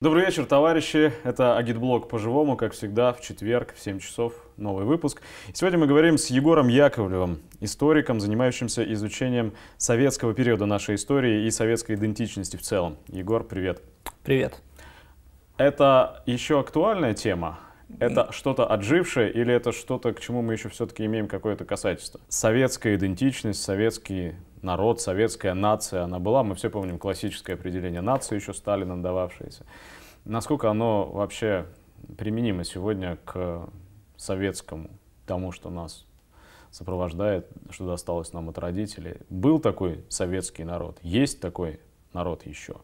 Добрый вечер, товарищи. Это Агитблог по-живому, как всегда, в четверг в 7 часов новый выпуск. сегодня мы говорим с Егором Яковлевым, историком, занимающимся изучением советского периода нашей истории и советской идентичности в целом. Егор, привет. Привет. Это еще актуальная тема? Это что-то отжившее или это что-то, к чему мы еще все-таки имеем какое-то касательство? Советская идентичность, советские народ, советская нация, она была. Мы все помним классическое определение нации, еще Сталином дававшееся. Насколько оно вообще применимо сегодня к советскому, тому, что нас сопровождает, что досталось нам от родителей. Был такой советский народ, есть такой народ еще.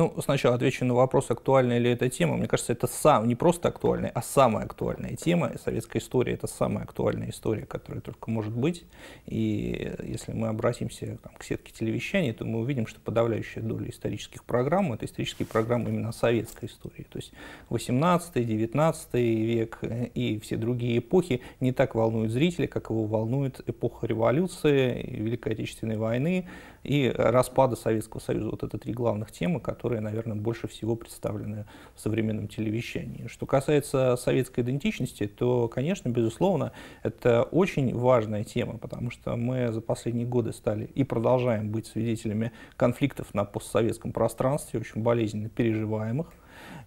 Ну, сначала отвечу на вопрос, актуальна ли эта тема. Мне кажется, это сам, не просто актуальная, а самая актуальная тема. Советская история — это самая актуальная история, которая только может быть. И если мы обратимся там, к сетке телевещания, то мы увидим, что подавляющая доля исторических программ — это исторические программы именно советской истории. То есть 18 19 век и все другие эпохи не так волнуют зрителей, как его волнует эпоха революции, Великой Отечественной войны, и распада Советского Союза. Вот это три главных темы, которые, наверное, больше всего представлены в современном телевещании. Что касается советской идентичности, то, конечно, безусловно, это очень важная тема, потому что мы за последние годы стали и продолжаем быть свидетелями конфликтов на постсоветском пространстве, очень болезненно переживаемых.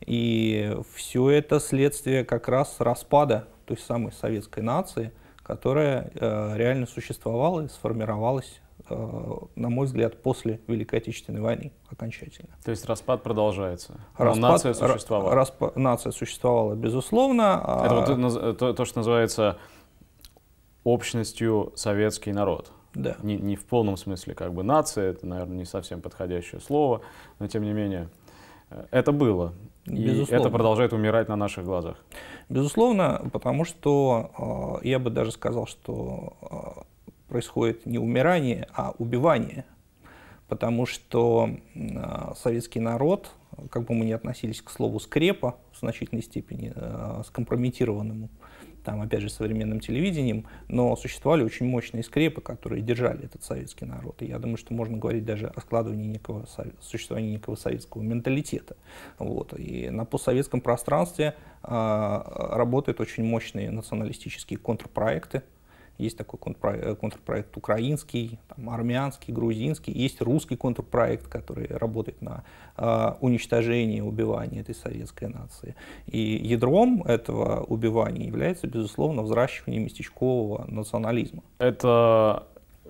И все это следствие как раз распада той самой советской нации, которая э, реально существовала и сформировалась Э, на мой взгляд, после Великой Отечественной войны окончательно. То есть распад продолжается? Ну, распад, Но нация существовала? Распад, нация существовала, безусловно. А это вот то, то, что называется общностью советский народ. Да. Не, не в полном смысле как бы нация, это, наверное, не совсем подходящее слово, но тем не менее э, это было. Безусловно. И это продолжает умирать на наших глазах. Безусловно, потому что э, я бы даже сказал, что происходит не умирание, а убивание. Потому что а, советский народ, как бы мы ни относились к слову скрепа, в значительной степени э, скомпрометированному, там, опять же, современным телевидением, но существовали очень мощные скрепы, которые держали этот советский народ. И я думаю, что можно говорить даже о складывании некого, существовании некого советского менталитета. Вот. И на постсоветском пространстве э, работают очень мощные националистические контрпроекты, есть такой контрпроект, э, контрпроект украинский, там, армянский, грузинский. Есть русский контрпроект, который работает на э, уничтожении, убивании этой советской нации. И ядром этого убивания является, безусловно, взращивание местечкового национализма. Это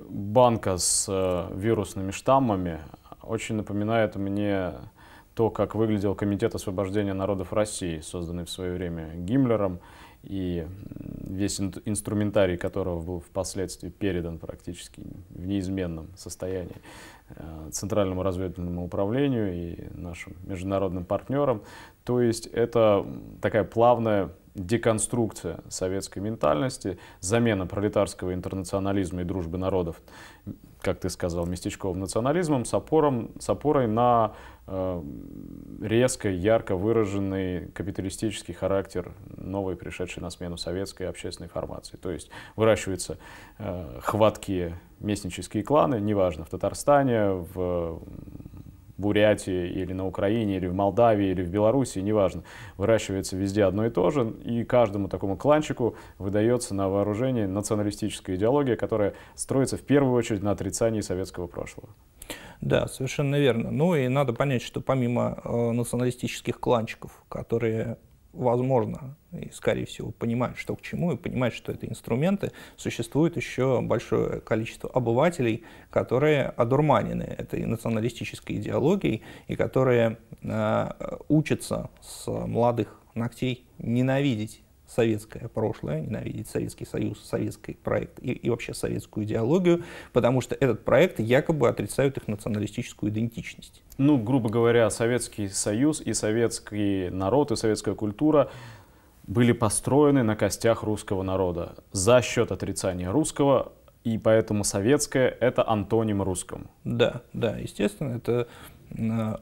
банка с э, вирусными штаммами очень напоминает мне то, как выглядел Комитет освобождения народов России, созданный в свое время Гиммлером и весь инструментарий которого был впоследствии передан практически в неизменном состоянии э, Центральному разведывательному управлению и нашим международным партнерам. То есть это такая плавная деконструкция советской ментальности, замена пролетарского интернационализма и дружбы народов, как ты сказал, местечковым национализмом с, опором, с опорой на Э, резко, ярко выраженный капиталистический характер новой, пришедшей на смену советской общественной формации. То есть выращиваются э, хваткие местнические кланы, неважно, в Татарстане, в Бурятии или на Украине, или в Молдавии, или в Беларуси, неважно. Выращивается везде одно и то же, и каждому такому кланчику выдается на вооружение националистическая идеология, которая строится в первую очередь на отрицании советского прошлого. Да, совершенно верно. Ну и надо понять, что помимо э, националистических кланчиков, которые, возможно, и, скорее всего, понимают, что к чему, и понимают, что это инструменты, существует еще большое количество обывателей, которые одурманены этой националистической идеологией и которые э, учатся с молодых ногтей ненавидеть советское прошлое, ненавидеть Советский Союз, советский проект и, и вообще советскую идеологию, потому что этот проект якобы отрицает их националистическую идентичность. Ну, грубо говоря, Советский Союз и советский народ и советская культура были построены на костях русского народа за счет отрицания русского, и поэтому советское — это антоним русскому. Да, да, естественно, это э,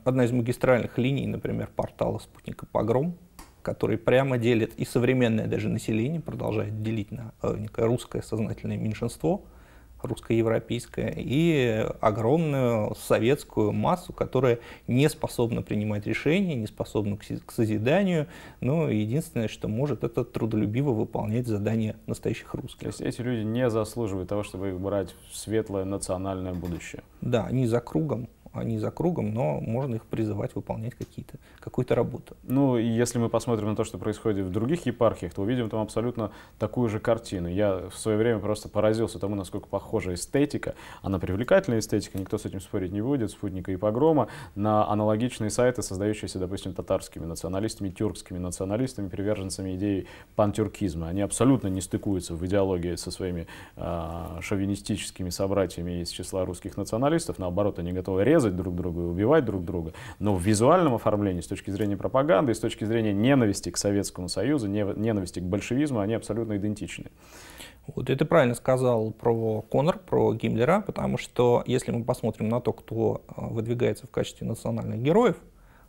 одна из магистральных линий, например, портала «Спутника Погром», который прямо делит и современное даже население, продолжает делить на э, некое русское сознательное меньшинство, русско-европейское, и огромную советскую массу, которая не способна принимать решения, не способна к созиданию, но ну, единственное, что может, это трудолюбиво выполнять задания настоящих русских. То есть эти люди не заслуживают того, чтобы их брать в светлое национальное будущее? Да, они за кругом, они за кругом, но можно их призывать выполнять какие-то, какую-то работу. Ну, и если мы посмотрим на то, что происходит в других епархиях, то увидим там абсолютно такую же картину. Я в свое время просто поразился тому, насколько похожа эстетика. Она привлекательная эстетика, никто с этим спорить не будет, спутника и погрома, на аналогичные сайты, создающиеся, допустим, татарскими националистами, тюркскими националистами, приверженцами идеи пантюркизма. Они абсолютно не стыкуются в идеологии со своими э, шовинистическими собратьями из числа русских националистов. Наоборот, они готовы резать резать друг друга и убивать друг друга. Но в визуальном оформлении, с точки зрения пропаганды, с точки зрения ненависти к Советскому Союзу, ненависти к большевизму, они абсолютно идентичны. Вот, это правильно сказал про Конор, про Гиммлера, потому что если мы посмотрим на то, кто а, выдвигается в качестве национальных героев,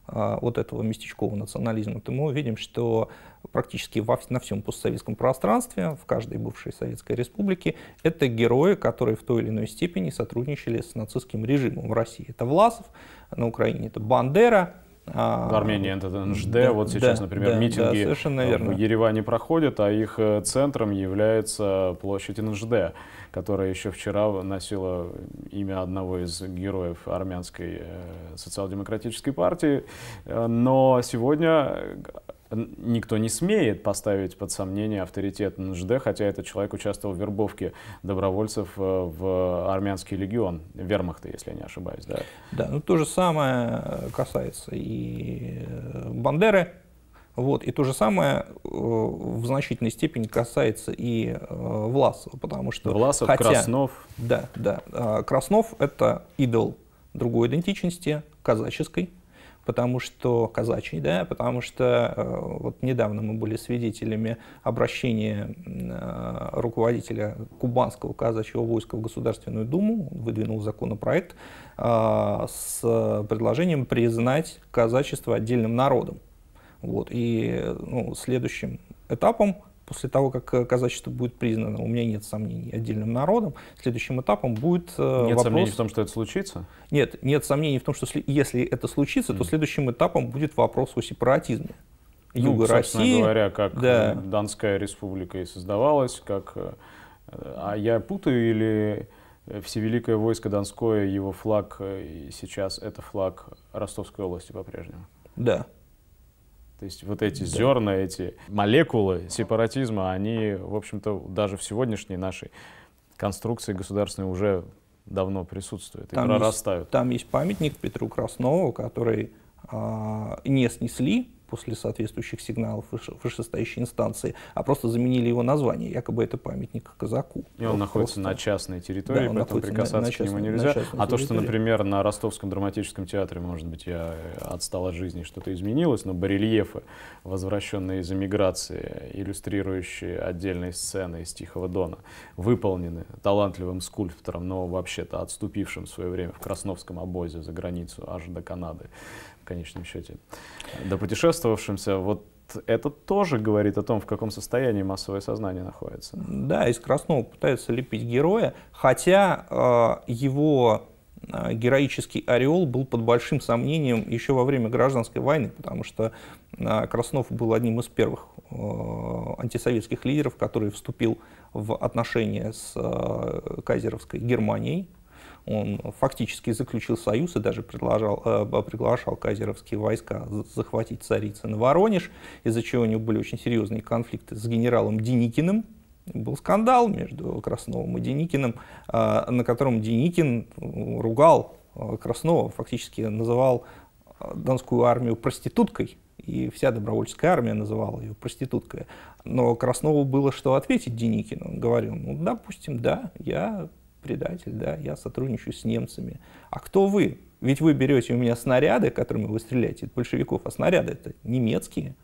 а, вот этого местечкового национализма, то мы увидим, что практически во, на всем постсоветском пространстве, в каждой бывшей советской республике, это герои, которые в той или иной степени сотрудничали с нацистским режимом. В России это Власов, на Украине это Бандера, а, в Армении НЖД, да, вот сейчас, да, например, да, митинги да, в Ереване проходят, а их э, центром является площадь НЖД, которая еще вчера носила имя одного из героев армянской э, социал-демократической партии. Э, но сегодня никто не смеет поставить под сомнение авторитет НЖД, хотя этот человек участвовал в вербовке добровольцев э, в армянский легион, вермахта, если я не ошибаюсь. Да, да ну то же самое э, касается и э, Бандеры, вот. И то же самое э, в значительной степени касается и э, Власова, потому что... Власов, хотя, Краснов. Да, да. Э, Краснов — это идол другой идентичности, казаческой, потому что казачий, да, потому что э, вот недавно мы были свидетелями обращения э, руководителя кубанского казачьего войска в Государственную Думу, выдвинул законопроект э, с предложением признать казачество отдельным народом. Вот, и ну, следующим этапом после того, как э, казачество будет признано, у меня нет сомнений, отдельным народом, следующим этапом будет э, нет вопрос... сомнений в том, что это случится? Нет, нет сомнений в том, что если это случится, mm. то следующим этапом будет вопрос о сепаратизме. Ну, Юга ну, России. говоря, как да. Э, Донская республика и создавалась, как... А я путаю или Всевеликое войско Донское, его флаг сейчас это флаг Ростовской области по-прежнему? Да. То есть вот эти да. зерна, эти молекулы сепаратизма, они, в общем-то, даже в сегодняшней нашей конструкции государственной уже давно присутствуют там прорастают. Есть, там есть памятник Петру Краснову, который э, не снесли, после соответствующих сигналов вышестоящей инстанции, а просто заменили его название, якобы это памятник казаку. И он, находится просто... на частной территории, да, поэтому прикасаться на, на к нему нельзя. А территории. то, что, например, на Ростовском драматическом театре, может быть, я отстал от жизни, что-то изменилось, но барельефы, возвращенные из эмиграции, иллюстрирующие отдельные сцены из «Тихого дона», выполнены талантливым скульптором, но вообще-то отступившим в свое время в Красновском обозе за границу аж до Канады в конечном счете, до путешествовавшимся, вот это тоже говорит о том, в каком состоянии массовое сознание находится. Да, из Краснова пытаются лепить героя, хотя э, его э, героический ореол был под большим сомнением еще во время гражданской войны, потому что э, Краснов был одним из первых э, антисоветских лидеров, который вступил в отношения с кайзеровской Германией, он фактически заключил союз и даже предложил, э, приглашал казеровские войска захватить царицы на Воронеж, из-за чего у него были очень серьезные конфликты с генералом Деникиным, был скандал между Красновым и Деникиным, э, на котором Деникин ругал э, Краснова, фактически называл э, Донскую армию проституткой, и вся добровольческая армия называла ее проституткой. Но Краснову было что ответить Деникину. Он говорил, ну, допустим, да, я предатель, да, я сотрудничаю с немцами. А кто вы? Ведь вы берете у меня снаряды, которыми вы стреляете от большевиков, а снаряды это немецкие.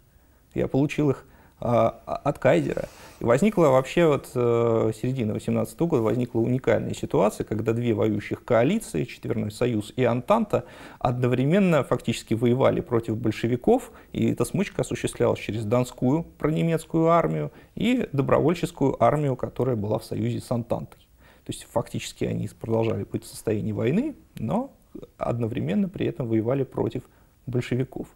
Я получил их а, от Кайзера. И возникла вообще вот а, середина 18 года возникла уникальная ситуация, когда две воюющих коалиции, Четверной Союз и Антанта, одновременно фактически воевали против большевиков, и эта смычка осуществлялась через Донскую пронемецкую армию и добровольческую армию, которая была в союзе с Антантой. То есть фактически они продолжали быть в состоянии войны, но одновременно при этом воевали против большевиков.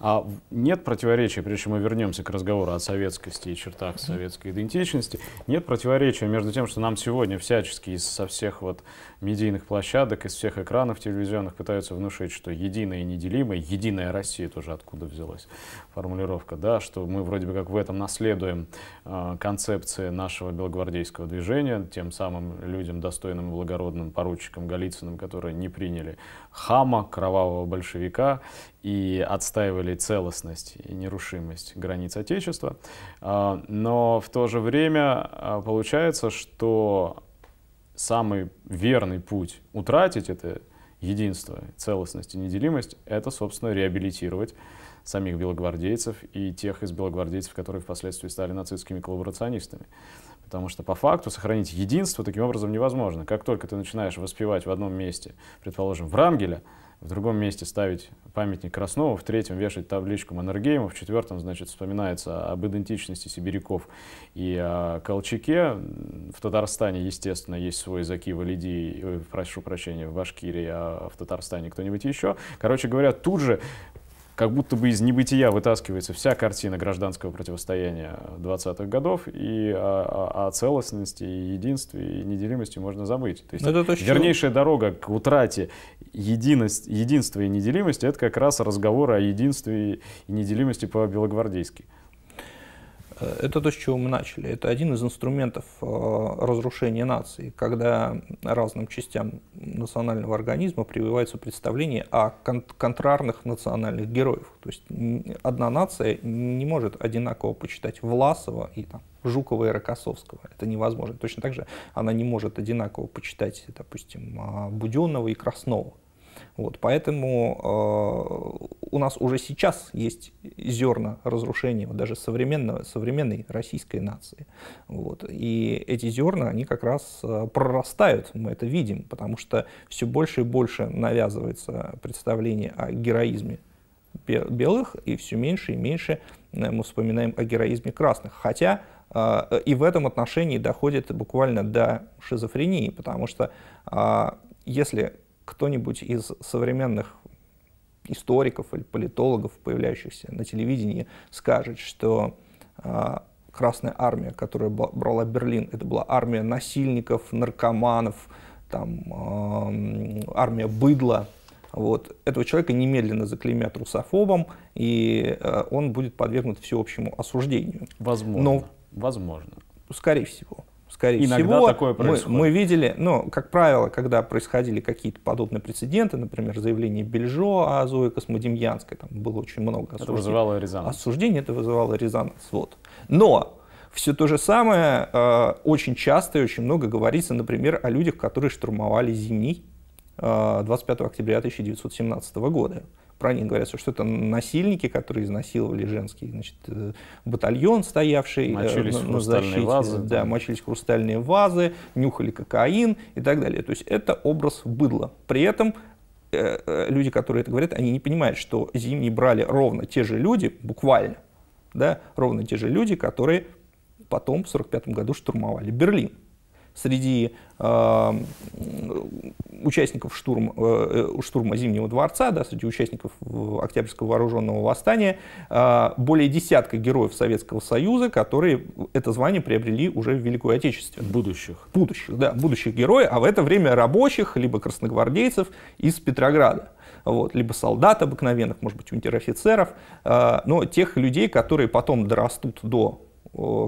А нет противоречия, прежде чем мы вернемся к разговору о советскости и чертах советской идентичности, нет противоречия между тем, что нам сегодня всячески из, со всех вот медийных площадок, из всех экранов телевизионных пытаются внушить, что единое и неделимое, единая Россия тоже откуда взялась формулировка, да, что мы вроде бы как в этом наследуем э, концепции нашего белогвардейского движения, тем самым людям, достойным и благородным поручикам Голицыным, которые не приняли хама, кровавого большевика и отстаивали целостность и нерушимость границ Отечества. А, но в то же время а, получается, что самый верный путь утратить это единство, целостность и неделимость — это, собственно, реабилитировать самих белогвардейцев и тех из белогвардейцев, которые впоследствии стали нацистскими коллаборационистами. Потому что по факту сохранить единство таким образом невозможно. Как только ты начинаешь воспевать в одном месте, предположим, Врангеля, в другом месте ставить памятник Краснову, в третьем вешать табличку Маннергейма, в четвертом, значит, вспоминается об идентичности сибиряков и о Колчаке. В Татарстане, естественно, есть свой Заки Валиди, прошу прощения, в Башкирии, а в Татарстане кто-нибудь еще. Короче говоря, тут же как будто бы из небытия вытаскивается вся картина гражданского противостояния 20-х годов, и о, о целостности, и единстве, и неделимости можно забыть. То есть ну, это то, вернейшая дорога к утрате единость, единства и неделимости — это как раз разговор о единстве и неделимости по-белогвардейски. Это то, с чего мы начали. Это один из инструментов э, разрушения нации, когда разным частям национального организма прививается представление о кон контрарных национальных героях. То есть одна нация не может одинаково почитать Власова и там, Жукова и Рокоссовского. Это невозможно. Точно так же она не может одинаково почитать, допустим, а, Буденного и Краснова. Вот, поэтому э, у нас уже сейчас есть зерна разрушения вот, даже современного, современной российской нации. Вот, и эти зерна, они как раз э, прорастают, мы это видим, потому что все больше и больше навязывается представление о героизме белых, и все меньше и меньше э, мы вспоминаем о героизме красных. Хотя э, и в этом отношении доходит буквально до шизофрении, потому что э, если кто-нибудь из современных историков или политологов, появляющихся на телевидении, скажет, что э, Красная армия, которая брала Берлин, это была армия насильников, наркоманов, там, э, армия быдла, вот, этого человека немедленно заклеймят русофобом, и э, он будет подвергнут всеобщему осуждению. Возможно. Но, Возможно. Скорее всего скорее Иногда всего, такое происходит. мы, мы видели, ну, как правило, когда происходили какие-то подобные прецеденты, например, заявление Бельжо о Зое Космодемьянской, там было очень много осуждений. Это вызывало резонанс. Осуждение это вызывало резонанс, вот. Но все то же самое э, очень часто и очень много говорится, например, о людях, которые штурмовали Зимний э, 25 октября 1917 года про них говорят, что это насильники, которые изнасиловали женский значит, э, батальон, стоявший э, мочились на, на защите. Вазы, да, там. мочились в хрустальные вазы, нюхали кокаин и так далее. То есть это образ быдла. При этом э, люди, которые это говорят, они не понимают, что зимние брали ровно те же люди, буквально, да, ровно те же люди, которые потом в 1945 году штурмовали Берлин. Среди Э, участников штурм, э, э, штурма Зимнего дворца, да, среди участников Октябрьского вооруженного восстания, более десятка героев Советского Союза, которые это звание приобрели уже в Великую Отечественную. Будущих. Будущих, да, будущих героев, а в это время рабочих, либо красногвардейцев из Петрограда вот, либо солдат обыкновенных, может быть, унтер-офицеров, но тех людей, которые потом дорастут до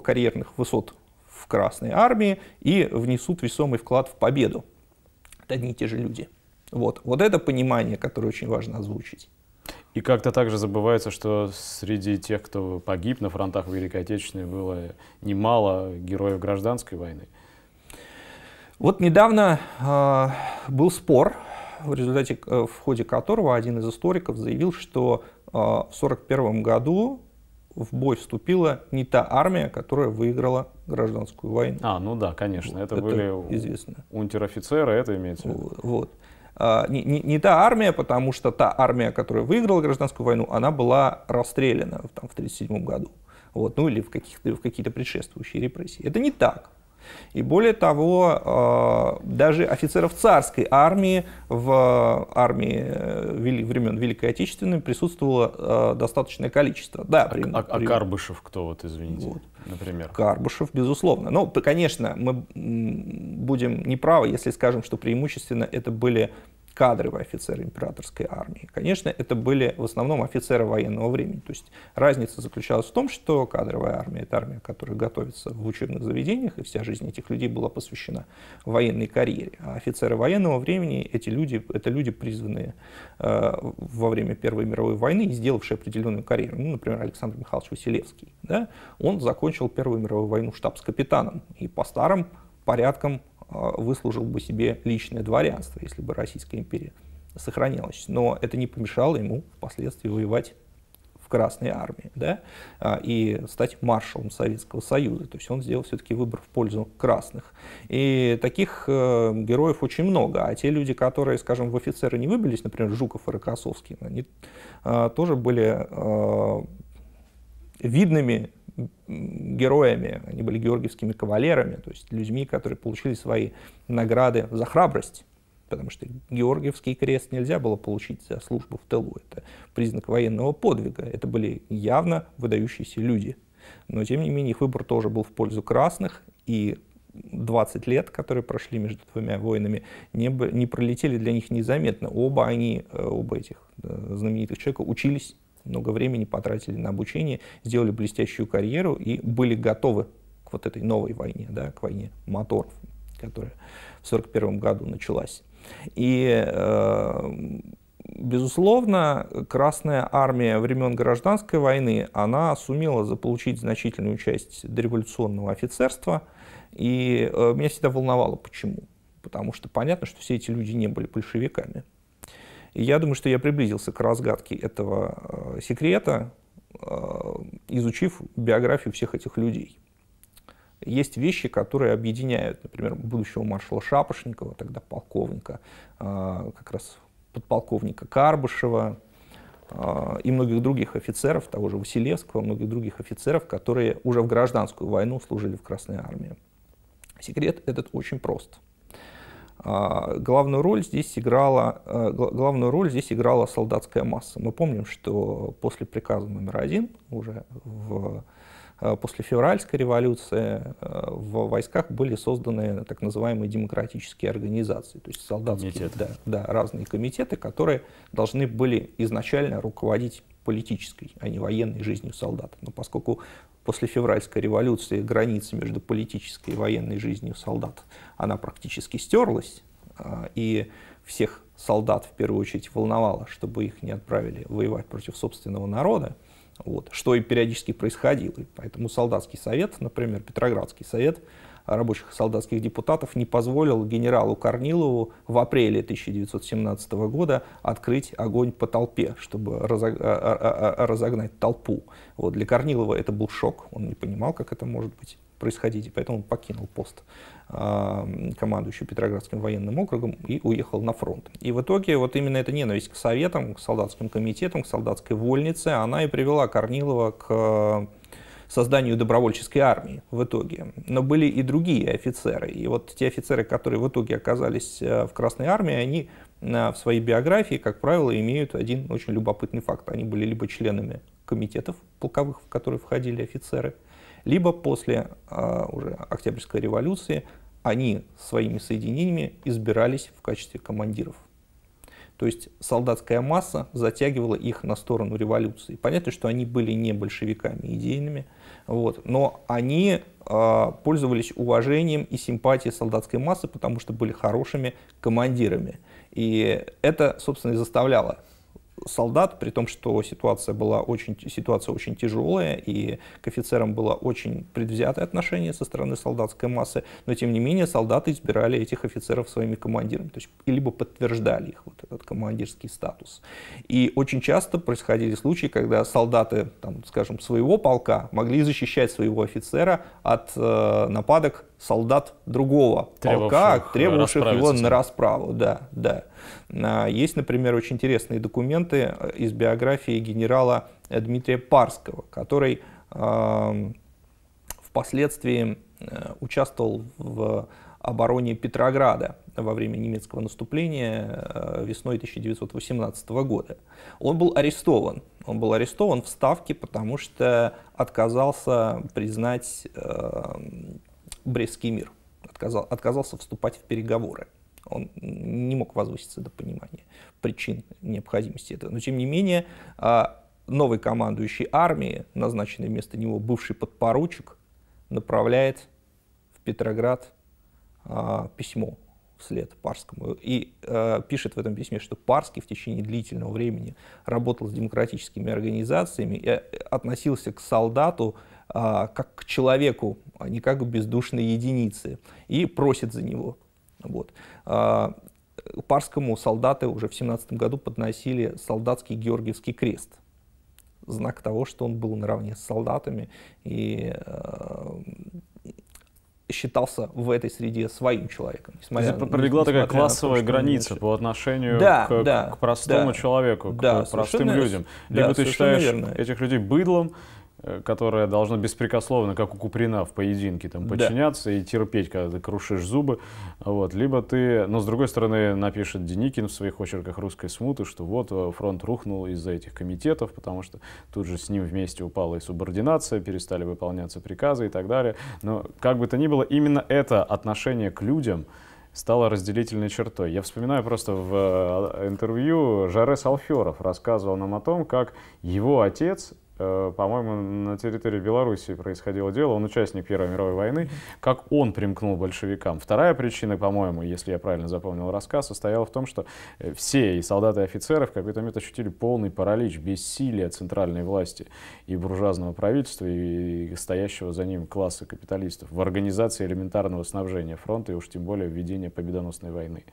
карьерных высот в Красной Армии и внесут весомый вклад в победу. Это одни и те же люди. Вот, вот это понимание, которое очень важно озвучить. И как-то также забывается, что среди тех, кто погиб на фронтах Великой Отечественной, было немало героев гражданской войны. Вот недавно э, был спор, в результате, э, в ходе которого один из историков заявил, что э, в 1941 году в бой вступила не та армия, которая выиграла гражданскую войну. А, ну да, конечно, это, это были известно. унтер-офицеры, это имеется в виду. Вот. А, не, не, не та армия, потому что та армия, которая выиграла гражданскую войну, она была расстреляна там, в 1937 году. Вот, ну или в, каких-то, в какие-то предшествующие репрессии. Это не так. И более того, э, даже офицеров царской армии в армии э, времен Великой Отечественной присутствовало э, достаточное количество. Да, а при, а, а Карбышев кто, вот, извините, вот. например? Карбышев, безусловно. Ну, конечно, мы будем неправы, если скажем, что преимущественно это были кадровые офицеры императорской армии. Конечно, это были в основном офицеры военного времени. То есть разница заключалась в том, что кадровая армия – это армия, которая готовится в учебных заведениях, и вся жизнь этих людей была посвящена военной карьере. А офицеры военного времени – эти люди, это люди, призванные э, во время Первой мировой войны и сделавшие определенную карьеру. Ну, например, Александр Михайлович Василевский. Да? Он закончил Первую мировую войну штабс-капитаном и по старым порядкам а, выслужил бы себе личное дворянство, если бы Российская империя сохранилась. Но это не помешало ему впоследствии воевать в Красной армии да? А, и стать маршалом Советского Союза. То есть он сделал все-таки выбор в пользу красных. И таких э, героев очень много. А те люди, которые, скажем, в офицеры не выбились, например, Жуков и Рокоссовский, они а, тоже были видными героями, они были георгиевскими кавалерами, то есть людьми, которые получили свои награды за храбрость, потому что Георгиевский крест нельзя было получить за службу в тылу. Это признак военного подвига. Это были явно выдающиеся люди. Но, тем не менее, их выбор тоже был в пользу красных, и 20 лет, которые прошли между двумя войнами, не, не пролетели для них незаметно. Оба они, э, оба этих э, знаменитых человека учились много времени потратили на обучение, сделали блестящую карьеру и были готовы к вот этой новой войне, да, к войне моторов, которая в 1941 году началась. И, э, безусловно, Красная армия времен гражданской войны, она сумела заполучить значительную часть дореволюционного офицерства, и э, меня всегда волновало, почему. Потому что понятно, что все эти люди не были большевиками. И я думаю, что я приблизился к разгадке этого э, секрета, э, изучив биографию всех этих людей. Есть вещи, которые объединяют, например, будущего маршала Шапошникова, тогда полковника, э, как раз подполковника Карбышева э, и многих других офицеров, того же Василевского, многих других офицеров, которые уже в гражданскую войну служили в Красной Армии. Секрет этот очень прост – а, главную роль, здесь играла, а, главную роль здесь играла солдатская масса. Мы помним, что после приказа номер один, уже в, а, после февральской революции, в войсках были созданы так называемые демократические организации, то есть солдатские Да, да, разные комитеты, которые должны были изначально руководить политической, а не военной жизнью солдат. Но поскольку после февральской революции граница между политической и военной жизнью солдат, она практически стерлась, а, и всех солдат в первую очередь волновало, чтобы их не отправили воевать против собственного народа, вот, что и периодически происходило. И поэтому солдатский совет, например, Петроградский совет, рабочих и солдатских депутатов не позволил генералу Корнилову в апреле 1917 года открыть огонь по толпе, чтобы а, а, а, разогнать толпу. Вот для Корнилова это был шок, он не понимал, как это может быть происходить, и поэтому он покинул пост командующего Петроградским военным округом и уехал на фронт. И в итоге вот именно эта ненависть к советам, к солдатским комитетам, к солдатской вольнице, она и привела Корнилова к созданию добровольческой армии в итоге. Но были и другие офицеры. И вот те офицеры, которые в итоге оказались э, в Красной армии, они э, в своей биографии, как правило, имеют один очень любопытный факт. Они были либо членами комитетов полковых, в которые входили офицеры, либо после э, уже Октябрьской революции они своими соединениями избирались в качестве командиров. То есть солдатская масса затягивала их на сторону революции. Понятно, что они были не большевиками идейными, вот. Но они э, пользовались уважением и симпатией солдатской массы, потому что были хорошими командирами. И это, собственно, и заставляло солдат, при том, что ситуация была очень, ситуация очень тяжелая, и к офицерам было очень предвзятое отношение со стороны солдатской массы, но тем не менее солдаты избирали этих офицеров своими командирами, то есть либо подтверждали их вот этот командирский статус. И очень часто происходили случаи, когда солдаты, там, скажем, своего полка могли защищать своего офицера от э, нападок солдат другого требовавших полка, требовавших его на расправу. Да, да. Э, есть, например, очень интересные документы э, из биографии генерала Дмитрия Парского, который эм, впоследствии э, участвовал в обороне Петрограда во время немецкого наступления весной 1918 года. Он был арестован. Он был арестован в Ставке, потому что отказался признать э, Брестский мир, отказал, отказался вступать в переговоры. Он не мог возвыситься до понимания причин необходимости этого. Но тем не менее, а, новый командующий армии, назначенный вместо него бывший подпоручик, направляет в Петроград а, письмо вслед Парскому. И э, пишет в этом письме, что Парский в течение длительного времени работал с демократическими организациями и э, относился к солдату э, как к человеку, а не как к бездушной единице, и просит за него вот. А, э, Парскому солдаты уже в 17 году подносили солдатский Георгиевский крест. Знак того, что он был наравне с солдатами и э, считался в этой среде своим человеком. Несмотря, То есть пролегла такая классовая то, граница по отношению да, к, да, к простому да, человеку, да, к простым людям. Либо да, ты считаешь верно. этих людей быдлом, Э, которое должно беспрекословно, как у Куприна в поединке, там, подчиняться да. и терпеть, когда ты крушишь зубы. Вот. Либо ты... Но, с другой стороны, напишет Деникин в своих очерках «Русской смуты», что вот э, фронт рухнул из-за этих комитетов, потому что тут же с ним вместе упала и субординация, перестали выполняться приказы и так далее. Но, как бы то ни было, именно это отношение к людям, стало разделительной чертой. Я вспоминаю просто в э, а, интервью Жаре Салферов рассказывал нам о том, как его отец Э, по-моему, на территории Белоруссии происходило дело, он участник Первой мировой войны, как он примкнул большевикам. Вторая причина, по-моему, если я правильно запомнил рассказ, состояла в том, что э, все, и солдаты, и офицеры, в какой-то момент ощутили полный паралич, бессилие центральной власти и буржуазного правительства, и стоящего за ним класса капиталистов в организации элементарного снабжения фронта, и уж тем более введения победоносной войны.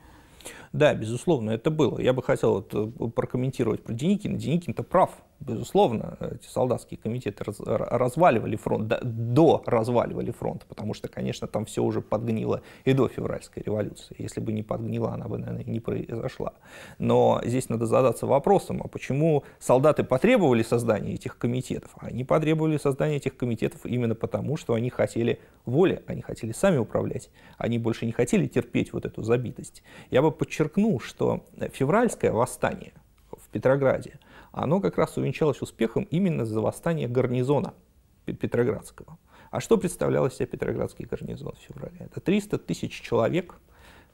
Да, безусловно, это было. Я бы хотел это прокомментировать про Деникина. Деникин-то прав. Безусловно, эти солдатские комитеты раз, разваливали фронт, да, до разваливали фронт, потому что, конечно, там все уже подгнило и до февральской революции. Если бы не подгнила, она бы, наверное, не произошла. Но здесь надо задаться вопросом, а почему солдаты потребовали создания этих комитетов? А они потребовали создания этих комитетов именно потому, что они хотели воли, они хотели сами управлять, они больше не хотели терпеть вот эту забитость. Я бы подчеркнул, что февральское восстание в Петрограде – оно как раз увенчалось успехом именно за восстание гарнизона Петроградского. А что представлял из себя Петроградский гарнизон в феврале? Это 300 тысяч человек,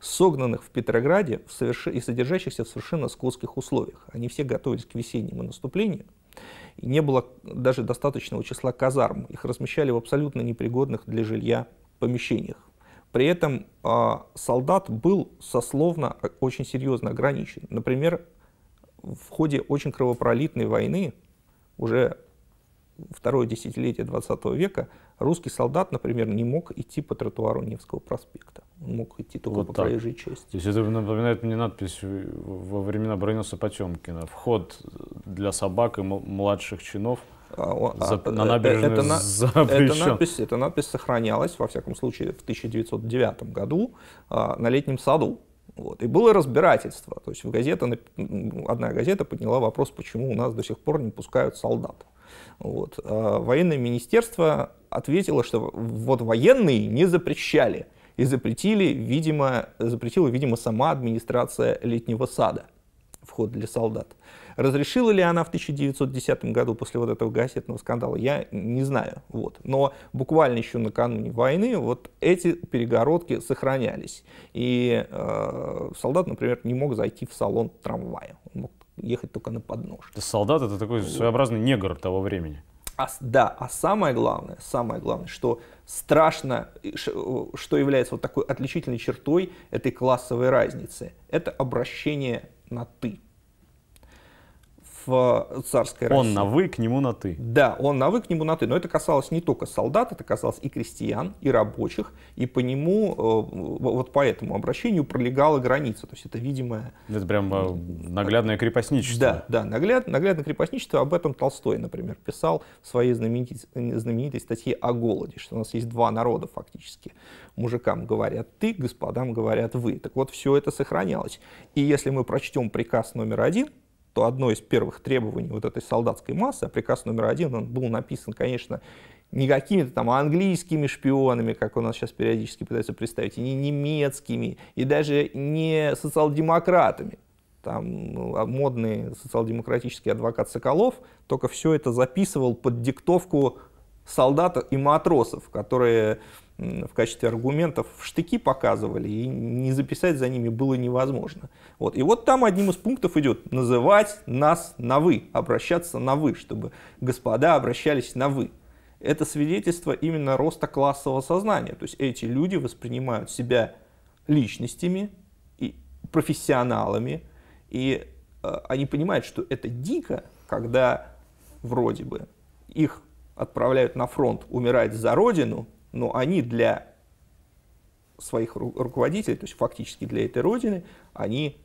согнанных в Петрограде в соверш... и содержащихся в совершенно скользких условиях. Они все готовились к весеннему наступлению, и не было даже достаточного числа казарм. Их размещали в абсолютно непригодных для жилья помещениях. При этом э, солдат был сословно а, очень серьезно ограничен. Например, в ходе очень кровопролитной войны, уже второе десятилетие 20 века, русский солдат, например, не мог идти по тротуару Невского проспекта. Он мог идти только вот по так. проезжей части. То есть это напоминает мне надпись во времена Бронеса Потемкина. Вход для собак и младших чинов а, а, э, на набережной это, запрещен. Это надпись, эта надпись сохранялась, во всяком случае, в 1909 году а, на летнем саду. Вот. И было разбирательство. То есть в газета, одна газета подняла вопрос, почему у нас до сих пор не пускают солдат. Вот. А военное министерство ответило, что вот военные не запрещали. И запретили, видимо, запретила, видимо, сама администрация летнего сада вход для солдат. Разрешила ли она в 1910 году после вот этого газетного скандала, я не знаю. Вот. Но буквально еще накануне войны вот эти перегородки сохранялись. И э, солдат, например, не мог зайти в салон трамвая. Он мог ехать только на подножке. Солдат это такой своеобразный негр того времени. А, да, а самое главное, самое главное, что страшно, что является вот такой отличительной чертой этой классовой разницы, это обращение на «ты» в э, царской России. Он на «вы», к нему на «ты». Да, он на «вы», к нему на «ты». Но это касалось не только солдат, это касалось и крестьян, и рабочих. И по нему, э, вот по этому обращению пролегала граница. То есть это видимое... Это прям э, наглядное крепостничество. Да, да, нагляд, наглядное крепостничество. Об этом Толстой, например, писал в своей знаменитой, знаменитой статье о голоде, что у нас есть два народа фактически. Мужикам говорят «ты», господам говорят «вы». Так вот, все это сохранялось. И если мы прочтем приказ номер один – то одно из первых требований вот этой солдатской массы, а приказ номер один, он был написан, конечно, не какими-то там английскими шпионами, как у нас сейчас периодически пытаются представить, и не немецкими, и даже не социал-демократами. Там ну, а модный социал-демократический адвокат Соколов только все это записывал под диктовку солдат и матросов, которые в качестве аргументов в штыки показывали, и не записать за ними было невозможно. Вот. И вот там одним из пунктов идет называть нас на «вы», обращаться на «вы», чтобы господа обращались на «вы». Это свидетельство именно роста классового сознания. То есть эти люди воспринимают себя личностями и профессионалами, и э, они понимают, что это дико, когда вроде бы их отправляют на фронт умирать за родину, но они для своих ру руководителей, то есть фактически для этой родины, они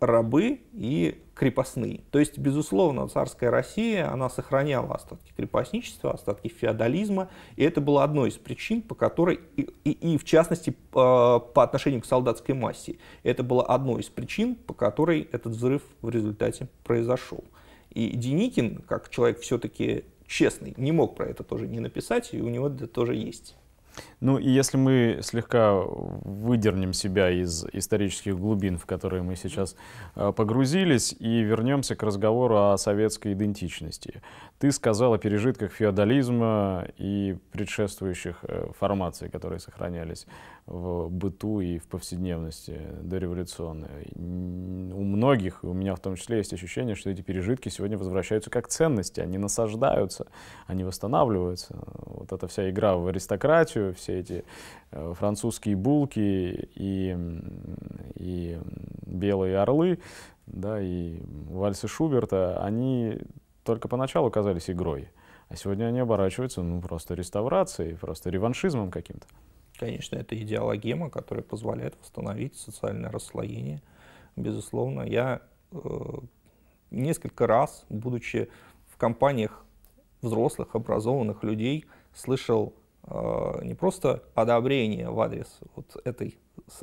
рабы и крепостные. То есть, безусловно, царская Россия, она сохраняла остатки крепостничества, остатки феодализма, и это было одной из причин, по которой, и, и, и в частности, по, а, по отношению к солдатской массе, это было одной из причин, по которой этот взрыв в результате произошел. И Деникин, как человек все-таки честный, не мог про это тоже не написать, и у него это тоже есть. Ну и если мы слегка выдернем себя из исторических глубин, в которые мы сейчас а, погрузились, и вернемся к разговору о советской идентичности. Ты сказал о пережитках феодализма и предшествующих э, формаций, которые сохранялись в быту и в повседневности дореволюционная. У многих, у меня в том числе, есть ощущение, что эти пережитки сегодня возвращаются как ценности, они насаждаются, они восстанавливаются. Вот эта вся игра в аристократию, все эти э, французские булки и, и белые орлы, да, и вальсы Шуберта, они только поначалу казались игрой. А сегодня они оборачиваются ну, просто реставрацией, просто реваншизмом каким-то. Конечно, это идеологема, которая позволяет восстановить социальное расслоение. Безусловно, я э, несколько раз, будучи в компаниях взрослых, образованных людей, слышал э, не просто одобрение в адрес вот этой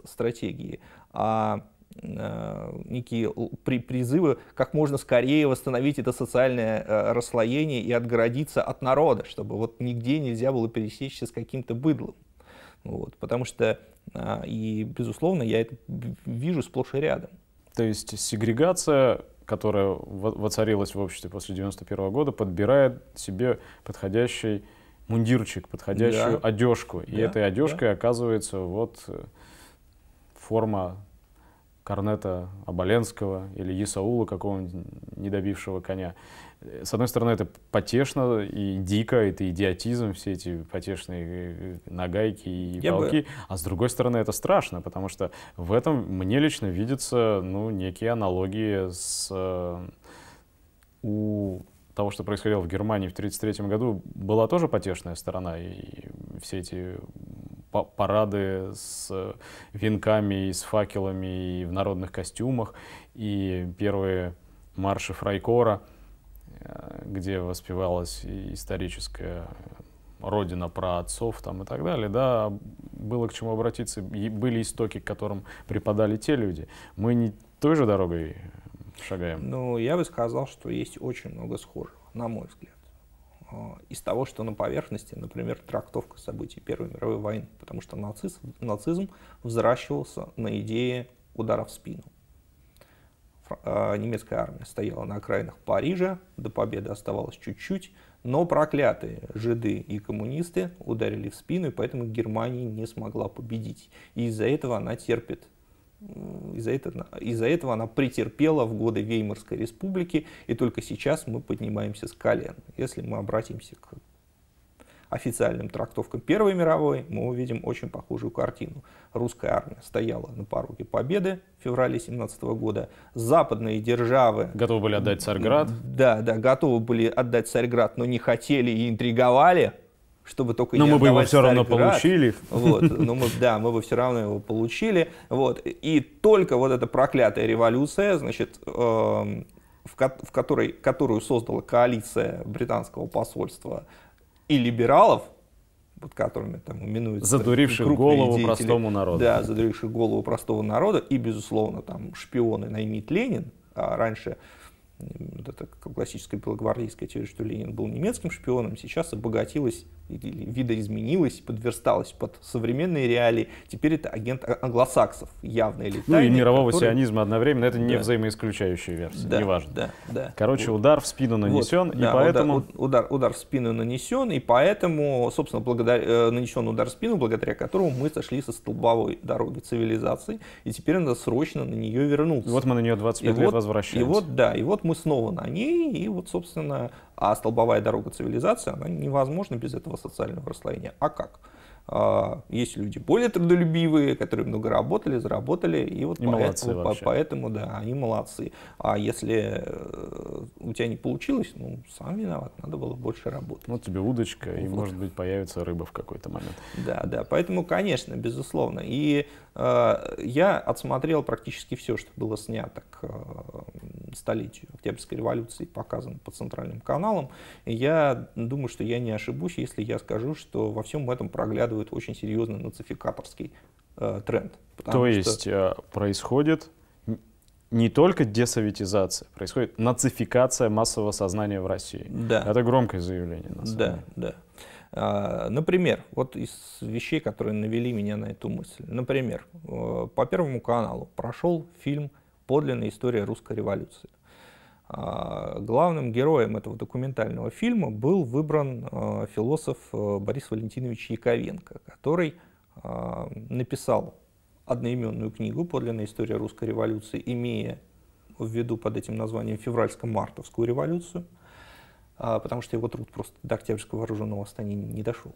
стратегии, а э, некие при, призывы как можно скорее восстановить это социальное э, расслоение и отгородиться от народа, чтобы вот нигде нельзя было пересечься с каким-то быдлом. Вот, потому что, а, и безусловно, я это вижу сплошь и рядом. То есть сегрегация, которая воцарилась в обществе после 91 года, подбирает себе подходящий мундирчик, подходящую да. одежку. И да, этой одежкой да. оказывается вот э, форма корнета Оболенского или Исаула, какого-нибудь недобившего коня. С одной стороны, это потешно и дико, это идиотизм, все эти потешные э, нагайки и Я палки. Бы... А с другой стороны, это страшно, потому что в этом мне лично видятся ну, некие аналогии с... Э, у того, что происходило в Германии в 1933 году, была тоже потешная сторона, и все эти парады с венками и с факелами и в народных костюмах, и первые марши Фрайкора — Э, где воспевалась историческая родина про отцов, там и так далее, да, было к чему обратиться, были истоки, к которым преподали те люди. Мы не той же дорогой шагаем. Ну, я бы сказал, что есть очень много схожего, на мой взгляд. А, из того, что на поверхности, например, трактовка событий Первой мировой войны, потому что нацизм, нацизм взращивался на идее удара в спину. Э, немецкая армия стояла на окраинах Парижа, до победы оставалось чуть-чуть, но проклятые жиды и коммунисты ударили в спину, и поэтому Германия не смогла победить. И из-за этого она терпит из-за этого, из этого она претерпела в годы Веймарской республики, и только сейчас мы поднимаемся с колен. Если мы обратимся к официальным трактовкам Первой мировой, мы увидим очень похожую картину. Русская армия стояла на пороге победы в феврале 17 года. Западные державы... Готовы были отдать Царьград? Да, да, готовы были отдать Царьград, но не хотели и интриговали, чтобы только но не мы бы его все равно получили. Вот, но мы, да, мы бы все равно его получили. Вот. И только вот эта проклятая революция, значит, эм, в которой, которую создала коалиция британского посольства и либералов, вот которыми там именуются... Задуривших голову простому народу. Да, задуривших голову простого народа. И, безусловно, там шпионы наймит Ленин. А раньше вот это классическая белогвардейская теория, что Ленин был немецким шпионом, сейчас обогатилась или видоизменилось, подверсталось под современные реалии. Теперь это агент а, англосаксов явно или тайный, Ну и мирового который... сионизма одновременно, это не да. взаимоисключающая версия, да, неважно. Да, да. Короче, удар в спину нанесен, вот, и да, поэтому... Удар, удар, удар в спину нанесен, и поэтому, собственно, благодаря, э, нанесен удар в спину, благодаря которому мы сошли со столбовой дороги цивилизации, и теперь надо срочно на нее вернуться. И вот мы на нее 25 и лет вот, возвращаемся. И вот, да, и вот мы снова на ней, и вот, собственно, а столбовая дорога цивилизации, она невозможна без этого социального расслоения. А как? А, есть люди более трудолюбивые, которые много работали, заработали, и вот и поэтому, по, поэтому, да, они молодцы. А если э, у тебя не получилось, ну, сам виноват, надо было больше работать. Ну, тебе удочка, вот. и, может быть, появится рыба в какой-то момент. Да, да, поэтому, конечно, безусловно. И Э, я отсмотрел практически все, что было снято к э, столетию Октябрьской революции, показано по центральным каналам. И я думаю, что я не ошибусь, если я скажу, что во всем этом проглядывает очень серьезный нацификаторский э, тренд. То есть что... происходит не только десоветизация, происходит нацификация массового сознания в России. Да. Это громкое заявление, на самом да, деле. Да, а, например, вот из вещей, которые навели меня на эту мысль. Например, э, по Первому каналу прошел фильм «Подлинная история русской революции». А, главным героем этого документального фильма был выбран э, философ э, Борис Валентинович Яковенко, который а, написал одноименную книгу «Подлинная история русской революции», имея в виду под этим названием февральско-мартовскую революцию – а, потому что его труд просто до Октябрьского вооруженного восстания не дошел.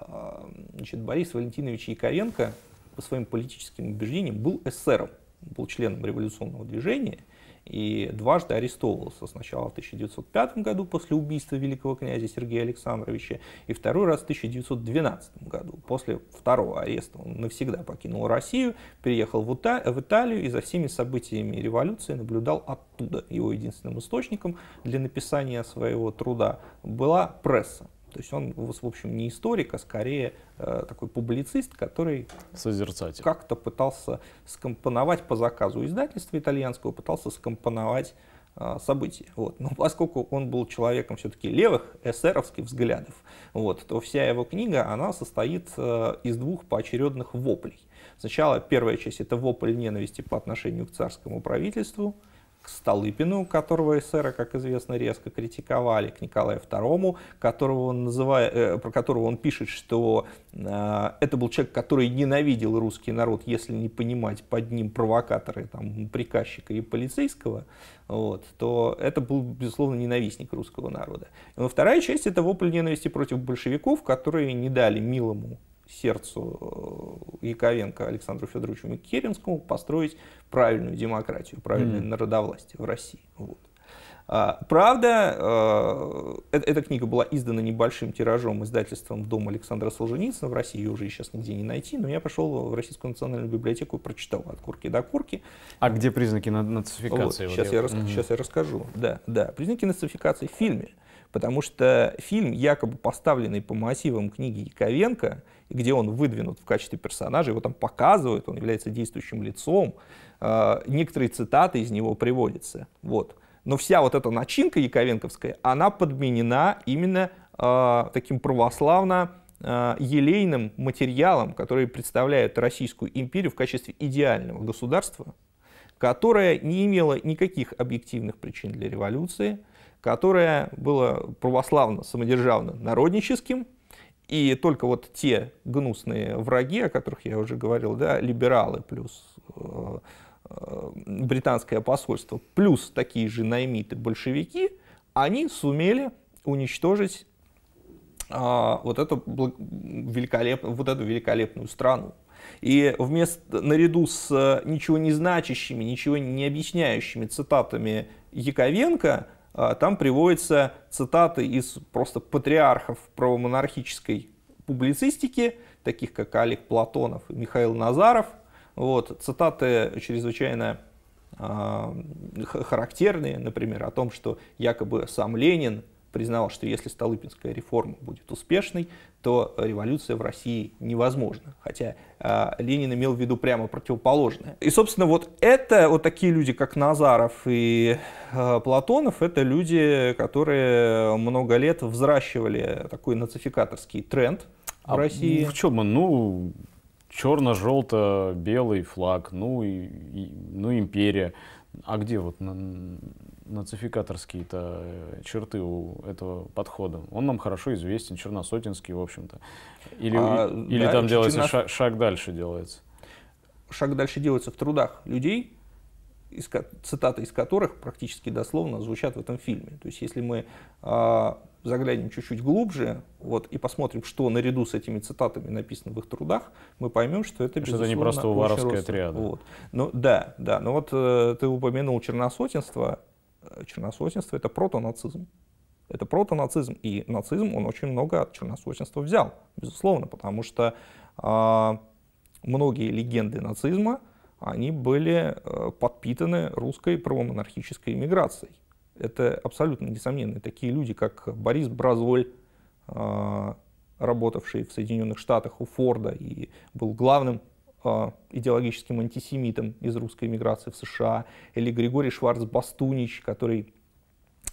А, значит, Борис Валентинович Яковенко по своим политическим убеждениям был эсером, был членом революционного движения – и дважды арестовывался. Сначала в 1905 году после убийства великого князя Сергея Александровича и второй раз в 1912 году. После второго ареста он навсегда покинул Россию, переехал в, Ита в Италию и за всеми событиями революции наблюдал оттуда. Его единственным источником для написания своего труда была пресса. То есть он, в общем, не историк, а скорее э, такой публицист, который Созерцатель. как-то пытался скомпоновать по заказу издательства итальянского, пытался скомпоновать э, события. Вот. Но поскольку он был человеком все-таки левых эсеровских взглядов, вот, то вся его книга, она состоит э, из двух поочередных воплей. Сначала первая часть — это вопль ненависти по отношению к царскому правительству — к Столыпину, которого эсера, как известно, резко критиковали, к Николаю II, которого он называет, э, про которого он пишет, что э, это был человек, который ненавидел русский народ, если не понимать под ним провокаторы, там, приказчика и полицейского, вот, то это был, безусловно, ненавистник русского народа. Но вторая часть — это вопль ненависти против большевиков, которые не дали милому сердцу э, Яковенко Александру Федоровичу Керенскому построить правильную демократию, правильное mm. народовластие в России. Вот. А, правда, э, эта книга была издана небольшим тиражом издательством дом Александра Солженицына. В России ее уже сейчас нигде не найти, но я пошел в Российскую национальную библиотеку и прочитал от курки до курки. А где признаки нацификации? Вот, сейчас, вот я, я рас... угу. сейчас я расскажу. Да, да, признаки нацификации в фильме. Потому что фильм, якобы поставленный по мотивам книги Яковенко, где он выдвинут в качестве персонажа, его там показывают, он является действующим лицом, а, некоторые цитаты из него приводятся. Вот. Но вся вот эта начинка яковенковская, она подменена именно а, таким православно а, елейным материалом, который представляет Российскую империю в качестве идеального государства, которое не имело никаких объективных причин для революции, которое было православно-самодержавно-народническим, и только вот те гнусные враги, о которых я уже говорил, да, либералы плюс э, э, британское посольство, плюс такие же наймиты большевики, они сумели уничтожить э, вот, эту великолеп... вот эту великолепную страну. И вместо, наряду с э, ничего не значащими, ничего не объясняющими цитатами Яковенко – а, там приводятся цитаты из просто патриархов правомонархической публицистики, таких как Олег Платонов и Михаил Назаров. Вот, цитаты чрезвычайно а, характерные, например, о том, что якобы сам Ленин признавал, что если Столыпинская реформа будет успешной, то революция в России невозможна. Хотя э, Ленин имел в виду прямо противоположное. И, собственно, вот это, вот такие люди, как Назаров и э, Платонов, это люди, которые много лет взращивали такой нацификаторский тренд а в России. В чем он? Ну, черно-желто-белый флаг, ну, и, и, ну, империя. А где вот нацификаторские-то э, черты у этого подхода. Он нам хорошо известен, черносотинский, в общем-то. Или, а, или да, там делается черно... шаг, шаг дальше делается. Шаг дальше делается в трудах людей, из, цитаты из которых практически дословно звучат в этом фильме. То есть, если мы э, заглянем чуть-чуть глубже вот, и посмотрим, что наряду с этими цитатами написано в их трудах, мы поймем, что это, что это не просто уваровская триада. Вот. Ну, да, да. Но вот э, ты упомянул черносотенство. Э, черносотенство это протонацизм. Это протонацизм, и нацизм, он очень много от черносотенства взял, безусловно, потому что э, многие легенды нацизма, они были э, подпитаны русской правомонархической иммиграцией Это абсолютно несомненно. Такие люди, как Борис Бразоль, э, работавший в Соединенных Штатах у Форда и был главным Э, идеологическим антисемитом из русской миграции в США, или Григорий Шварц-Бастунич, который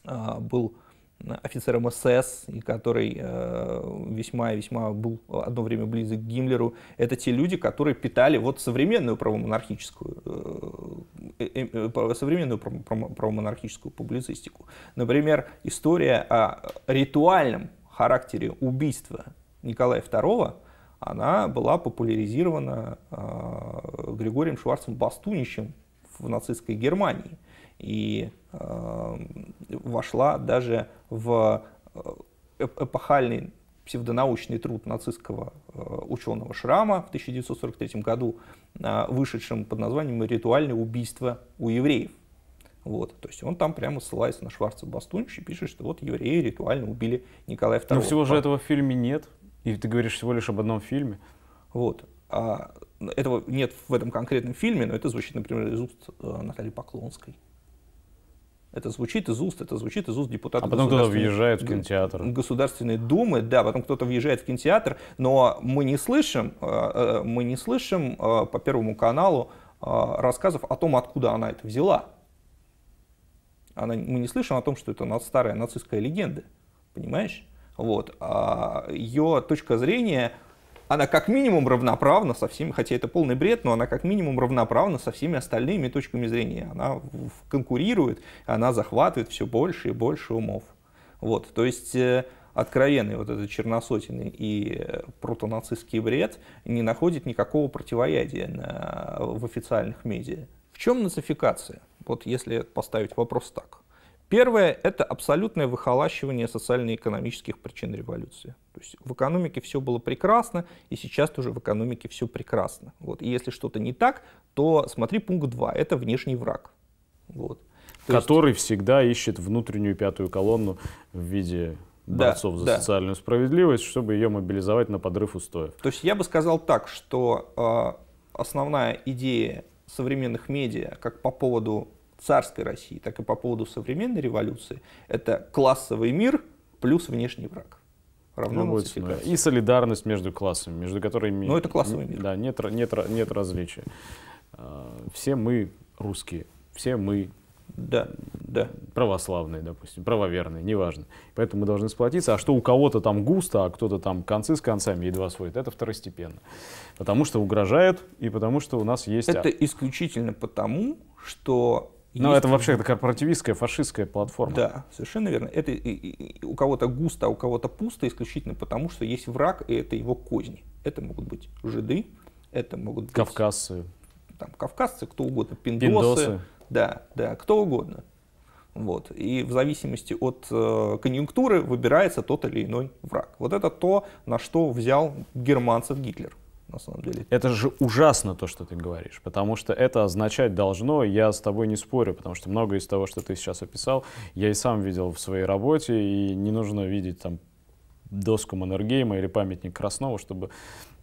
э, был э, офицером СС, и который весьма и весьма был одно время близок к Гиммлеру, это те люди, которые питали вот современную правомонархическую, современную правомонархическую публицистику. Например, история о ритуальном характере убийства Николая II – она была популяризирована э, Григорием Шварцем Бастуничем в нацистской Германии и э, вошла даже в а, эпохальный псевдонаучный труд нацистского ученого Шрама в 1943 году, вышедшим под названием «Ритуальное убийство у евреев». Вот. То есть он там прямо ссылается на Шварца Бастунича и пишет, что вот евреи ритуально убили Николая II. Но всего же этого в фильме нет. И ты говоришь всего лишь об одном фильме. Вот. А этого нет в этом конкретном фильме, но это звучит, например, из уст э, Натальи Поклонской. Это звучит из уст, это звучит из уст депутата. А потом кто-то въезжает в кинотеатр. Государственной Думы, да, потом кто-то въезжает в кинотеатр, но мы не слышим, э, э, мы не слышим по Первому каналу рассказов о том, откуда она это взяла. Она, мы не слышим о том, что это старая нацистская легенда, понимаешь? Вот. А ее точка зрения, она как минимум равноправна со всеми, хотя это полный бред, но она как минимум равноправна со всеми остальными точками зрения. Она конкурирует, она захватывает все больше и больше умов. Вот. То есть э, откровенный вот этот черносотенный и э, протонацистский бред не находит никакого противоядия на, в официальных медиа. В чем нацификация? Вот если поставить вопрос так. Первое – это абсолютное выхолащивание социально-экономических причин революции. То есть в экономике все было прекрасно, и сейчас тоже в экономике все прекрасно. Вот. И если что-то не так, то смотри пункт 2 – это внешний враг. Вот. Который есть... всегда ищет внутреннюю пятую колонну в виде борцов да, за да. социальную справедливость, чтобы ее мобилизовать на подрыв устоев. То есть я бы сказал так, что э, основная идея современных медиа как по поводу царской России, так и по поводу современной революции, это классовый мир плюс внешний враг. Равно Любой ну, ценой. И солидарность между классами, между которыми... Ну, это классовый мир. Да, нет, нет, нет различия. А, все мы русские, все мы да, да. Православные, допустим, правоверные, неважно. Поэтому мы должны сплотиться. А что у кого-то там густо, а кто-то там концы с концами едва сводит, это второстепенно. Потому что угрожает и потому что у нас есть... Это исключительно потому, что но это вообще это корпоративистская, фашистская платформа. Да, совершенно верно. Это у кого-то густо, а у кого-то пусто, исключительно потому, что есть враг, и это его козни. Это могут быть жиды, это могут быть... Кавказцы. Там, кавказцы, кто угодно, пиндосы. пиндосы. Да, да, кто угодно. Вот. И в зависимости от э, конъюнктуры выбирается тот или иной враг. Вот это то, на что взял германцев Гитлер на самом деле. Это же ужасно то, что ты говоришь, потому что это означать должно, я с тобой не спорю, потому что многое из того, что ты сейчас описал, я и сам видел в своей работе, и не нужно видеть там доску Маннергейма или памятник Краснова, чтобы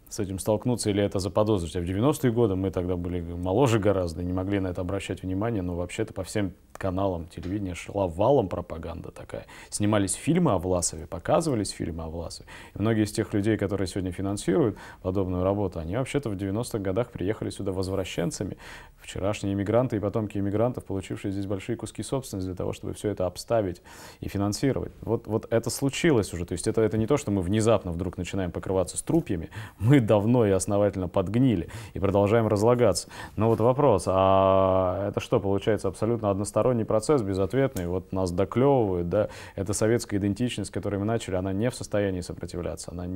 с этим столкнуться или это заподозрить. А в 90-е годы мы тогда были моложе гораздо, не могли на это обращать внимание, но вообще-то по всем каналам телевидения шла валом пропаганда такая. Снимались фильмы о Власове, показывались фильмы о Власове. И многие из тех людей, которые сегодня финансируют подобную работу, они вообще-то в 90-х годах приехали сюда возвращенцами, вчерашние иммигранты и потомки иммигрантов, получившие здесь большие куски собственности для того, чтобы все это обставить и финансировать. Вот, вот это случилось уже. То есть это, это не то, что мы внезапно вдруг начинаем покрываться струпьями, мы мы давно и основательно подгнили и продолжаем разлагаться. Но вот вопрос, а это что, получается абсолютно односторонний процесс, безответный, вот нас доклевывают, да, это советская идентичность, с которой мы начали, она не в состоянии сопротивляться, она,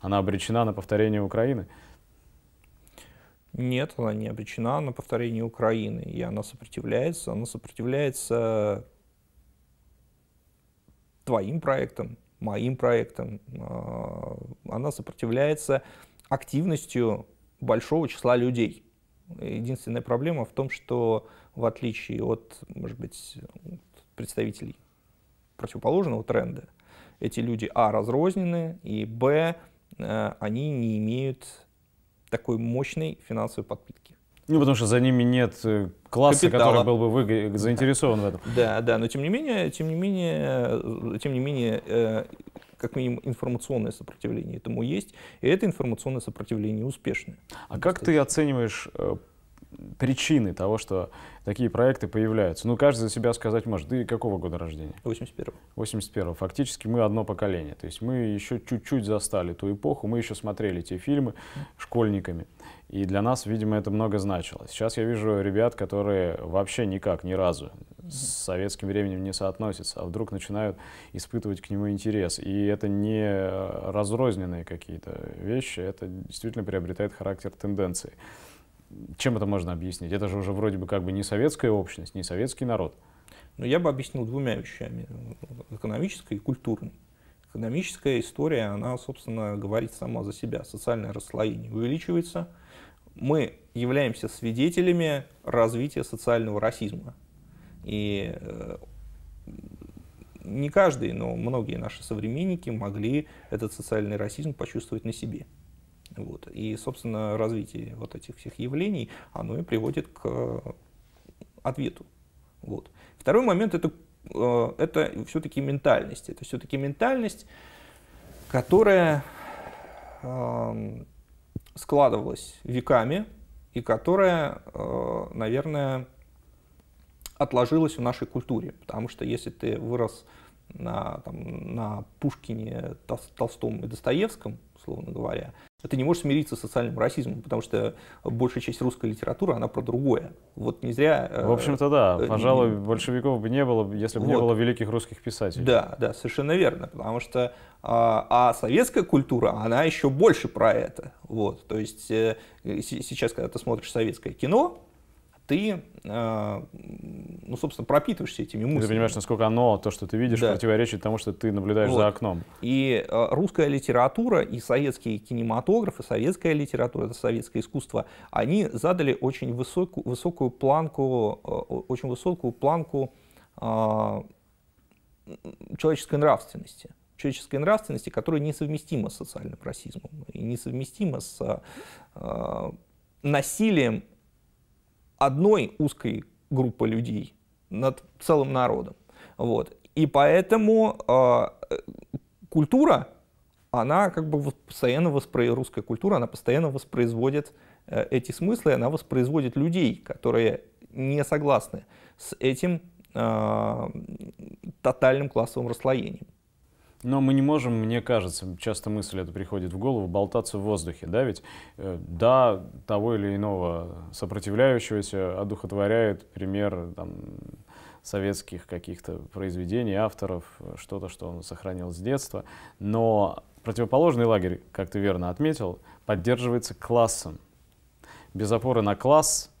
она обречена на повторение Украины? Нет, она не обречена на повторение Украины, и она сопротивляется, она сопротивляется твоим проектам, моим проектом а, она сопротивляется активностью большого числа людей. Единственная проблема в том, что в отличие от, может быть, представителей противоположного тренда, эти люди, а, разрознены, и, б, э, они не имеют такой мощной финансовой подпитки. Ну, потому что за ними нет э, класса, Капитала. который был бы вы... заинтересован в этом. Да, да, но тем не менее, тем не менее, э, тем не менее, э, как минимум информационное сопротивление этому есть, и это информационное сопротивление успешное. А как ты оцениваешь э, причины того, что такие проекты появляются? Ну, каждый за себя сказать может. Ты какого года рождения? 81-го. 81-го. Фактически мы одно поколение. То есть мы еще чуть-чуть застали ту эпоху, мы еще смотрели те фильмы школьниками. И для нас, видимо, это много значило. Сейчас я вижу ребят, которые вообще никак, ни разу с советским временем не соотносятся, а вдруг начинают испытывать к нему интерес. И это не разрозненные какие-то вещи, это действительно приобретает характер тенденции чем это можно объяснить? Это же уже вроде бы как бы не советская общность, не советский народ. Но ну, я бы объяснил двумя вещами. Экономической и культурной. Экономическая история, она, собственно, говорит сама за себя. Социальное расслоение увеличивается. Мы являемся свидетелями развития социального расизма. И э, не каждый, но многие наши современники могли этот социальный расизм почувствовать на себе. Вот. И, собственно, развитие вот этих всех явлений, оно и приводит к э, ответу. Вот. Второй момент это, э, это все-таки ментальность. Это все-таки ментальность, которая эм, складывалась веками и которая, э, наверное, отложилась в нашей культуре. Потому что если ты вырос на, там, на Пушкине, Толстом и Достоевском, условно говоря, а ты не можешь смириться с социальным расизмом, потому что большая часть русской литературы, она про другое. Вот не зря... Э, В общем-то, да. Э, Пожалуй, не... большевиков бы не было, если бы вот. не было великих русских писателей. Да, да, совершенно верно. Потому что... А, а советская культура, она еще больше про это. Вот. То есть э, сейчас, когда ты смотришь советское кино, ты, э, ну, собственно, пропитываешься этими мыслями. Ты понимаешь, насколько оно, то, что ты видишь, да. противоречит тому, что ты наблюдаешь вот. за окном. И э, русская литература, и советский кинематограф, и советская литература, это советское искусство, они задали очень высокую, высокую планку, э, очень высокую планку человеческой нравственности человеческой нравственности, которая несовместима с социальным расизмом и несовместима с насилием одной узкой группы людей, над целым народом. Вот. И поэтому а, э, культура, она как бы постоянно воспроизводит, русская культура, она постоянно воспроизводит э, эти смыслы, она воспроизводит людей, которые не согласны с этим э, тотальным классовым расслоением. Но мы не можем, мне кажется, часто мысль это приходит в голову, болтаться в воздухе, да, ведь э, да, того или иного сопротивляющегося одухотворяет пример там, советских каких-то произведений, авторов, что-то, что он сохранил с детства, но противоположный лагерь, как ты верно отметил, поддерживается классом. Без опоры на класс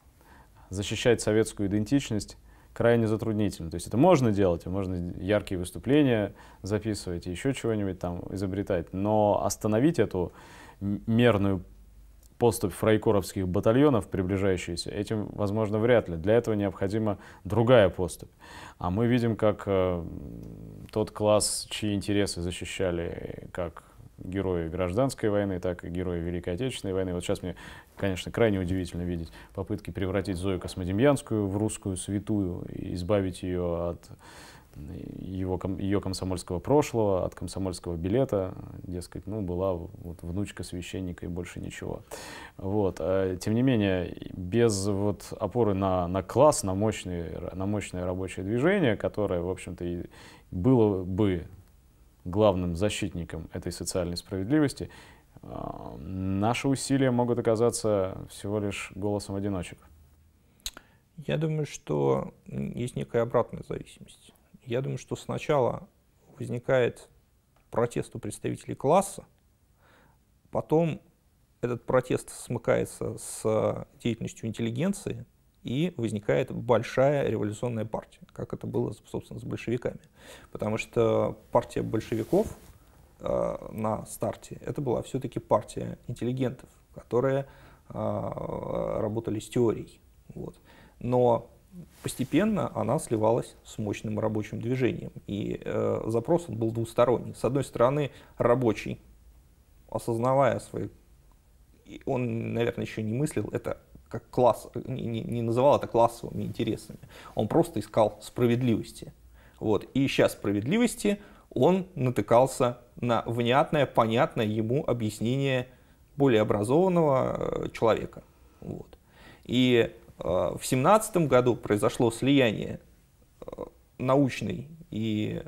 защищать советскую идентичность крайне затруднительно. То есть это можно делать, а можно яркие выступления записывать, еще чего-нибудь там изобретать, но остановить эту мерную поступь фрайкоровских батальонов, приближающиеся, этим, возможно, вряд ли. Для этого необходима другая поступь. А мы видим, как э, тот класс, чьи интересы защищали, как герои гражданской войны, так и герои Великой Отечественной войны. Вот сейчас мне, конечно, крайне удивительно видеть попытки превратить Зою Космодемьянскую в русскую святую, и избавить ее от э, его, ее комсомольского прошлого, от комсомольского билета, дескать, ну, была вот внучка священника и больше ничего. Вот. А, тем не менее, без вот опоры на, на класс, на, мощный на мощное рабочее движение, которое, в общем-то, и было бы главным защитником этой социальной справедливости, а, наши усилия могут оказаться всего лишь голосом одиночек? Я думаю, что есть некая обратная зависимость. Я думаю, что сначала возникает протест у представителей класса, потом этот протест смыкается с а, деятельностью интеллигенции – и возникает большая революционная партия, как это было, собственно, с большевиками. Потому что партия большевиков э, на старте, это была все-таки партия интеллигентов, которые э, работали с теорией. Вот. Но постепенно она сливалась с мощным рабочим движением. И э, запрос он был двусторонний. С одной стороны, рабочий, осознавая свои... Он, наверное, еще не мыслил это как класс, не, не называл это классовыми интересами. Он просто искал справедливости. Вот. И ища справедливости, он натыкался на внятное, понятное ему объяснение более образованного э, человека. Вот. И э, в семнадцатом году произошло слияние э, научной и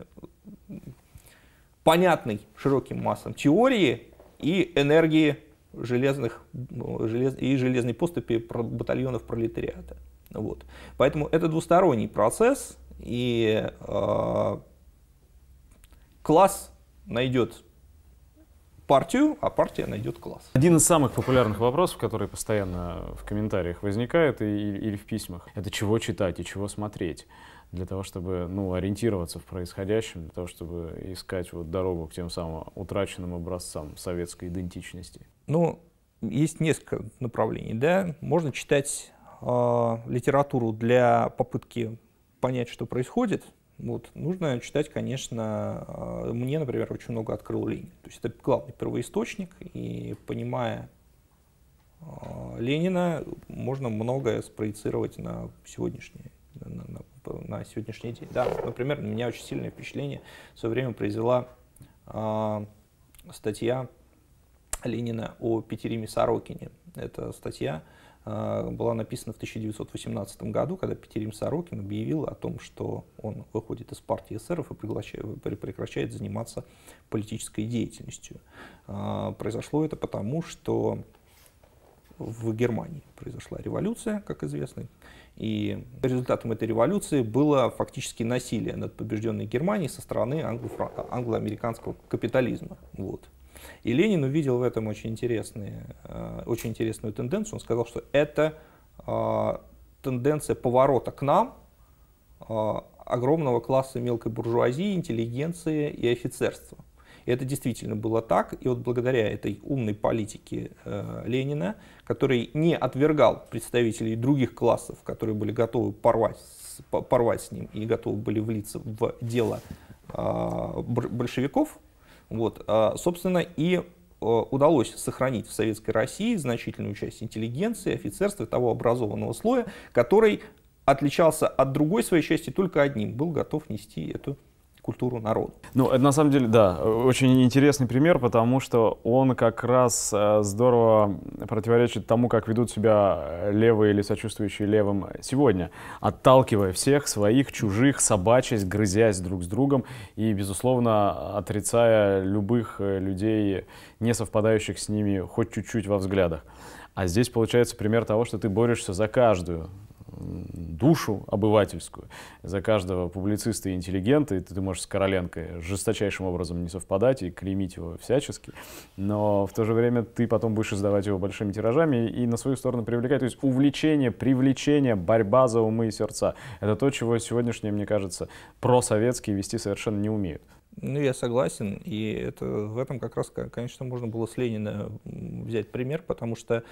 понятной широким массам теории и энергии железных, ну, желез, и железной поступи батальонов пролетариата. Вот. Поэтому это двусторонний процесс, и э, класс найдет партию, а партия найдет класс. Один из самых популярных вопросов, который постоянно в комментариях возникает и, или в письмах, это чего читать и чего смотреть для того, чтобы ну, ориентироваться в происходящем, для того, чтобы искать вот дорогу к тем самым утраченным образцам советской идентичности? Ну, есть несколько направлений. Да? Можно читать э, литературу для попытки понять, что происходит. Вот. Нужно читать, конечно, э, мне, например, очень много открыл Ленин. То есть это главный первоисточник, и понимая э, Ленина, можно многое спроецировать на сегодняшнее на, на, на сегодняшний день. Да, например, у меня очень сильное впечатление в свое время произвела э, статья Ленина о Петериме Сорокине. Эта статья э, была написана в 1918 году, когда Петерим Сорокин объявил о том, что он выходит из партии эсеров и прекращает заниматься политической деятельностью. Э, произошло это потому, что в Германии произошла революция, как известно, и результатом этой революции было фактически насилие над побежденной Германией со стороны англо-американского капитализма. Вот. И Ленин увидел в этом очень, интересные, э, очень интересную тенденцию. Он сказал, что это э, тенденция поворота к нам э, огромного класса мелкой буржуазии, интеллигенции и офицерства. Это действительно было так. И вот благодаря этой умной политике э, Ленина, который не отвергал представителей других классов, которые были готовы порвать, порвать с ним и готовы были влиться в дело э, большевиков, вот, э, собственно, и э, удалось сохранить в Советской России значительную часть интеллигенции, офицерства, того образованного слоя, который отличался от другой своей части только одним, был готов нести эту культуру народа. Ну, это на самом деле, да, очень интересный пример, потому что он как раз э, здорово противоречит тому, как ведут себя э, левые или сочувствующие левым сегодня, отталкивая всех своих, чужих, собачаясь, грызясь друг с другом и, безусловно, отрицая любых э, людей, не совпадающих с ними хоть чуть-чуть во взглядах. А здесь получается пример того, что ты борешься за каждую душу обывательскую. За каждого публициста и интеллигента, и ты, можешь с Короленко жесточайшим образом не совпадать и клеймить его всячески, но в то же время ты потом будешь издавать его большими тиражами и на свою сторону привлекать. То есть увлечение, привлечение, борьба за умы и сердца — это то, чего сегодняшние, мне кажется, просоветские вести совершенно не умеют. Ну, я согласен, и это, в этом как раз, конечно, можно было с Ленина взять пример, потому что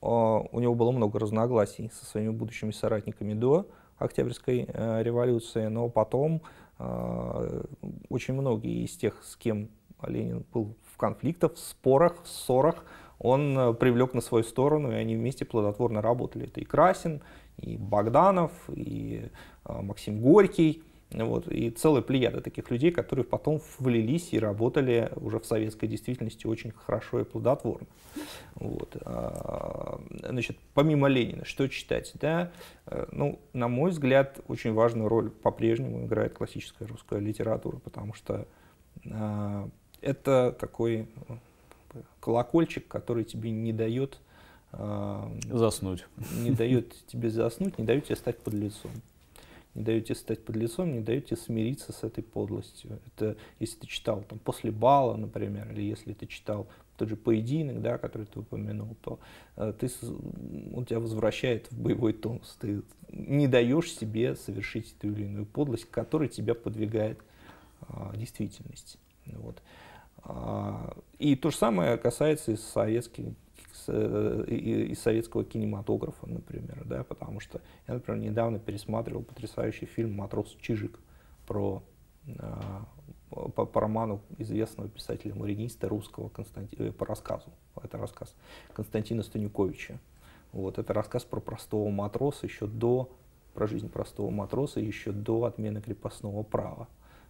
а, у него было много разногласий со своими будущими соратниками до Октябрьской э, революции, но потом а, очень многие из тех, с кем Ленин был в конфликтах, в спорах, в ссорах, он э, привлек на свою сторону, и они вместе плодотворно работали. Это и Красин, и Богданов, и а, Максим Горький – вот. И целая плеяда таких людей, которые потом влились и работали уже в советской действительности очень хорошо и плодотворно. Вот. А, значит, помимо Ленина, что читать? Да? Э, ну, на мой взгляд, очень важную роль по-прежнему играет классическая русская литература, потому что а, это такой ну, колокольчик, который тебе не дает а, заснуть. Не дает тебе заснуть, не дает тебе стать под лицом не даете стать подлецом, не даете смириться с этой подлостью. Это если ты читал там, «После бала», например, или если ты читал тот же поединок, да, который ты упомянул, то э, ты, он тебя возвращает в боевой тонус. Ты не даешь себе совершить эту или иную подлость, которая тебя подвигает э, а, действительность. Вот. А, и то же самое касается и советских Э, из советского кинематографа, например, да, потому что я, например, недавно пересматривал потрясающий фильм «Матрос Чижик» про а, по, по роману известного писателя-мариниста русского Константи... Э, по рассказу, это рассказ Константина Станюковича. Вот, это рассказ про простого матроса еще до, про жизнь простого матроса еще до отмены крепостного права,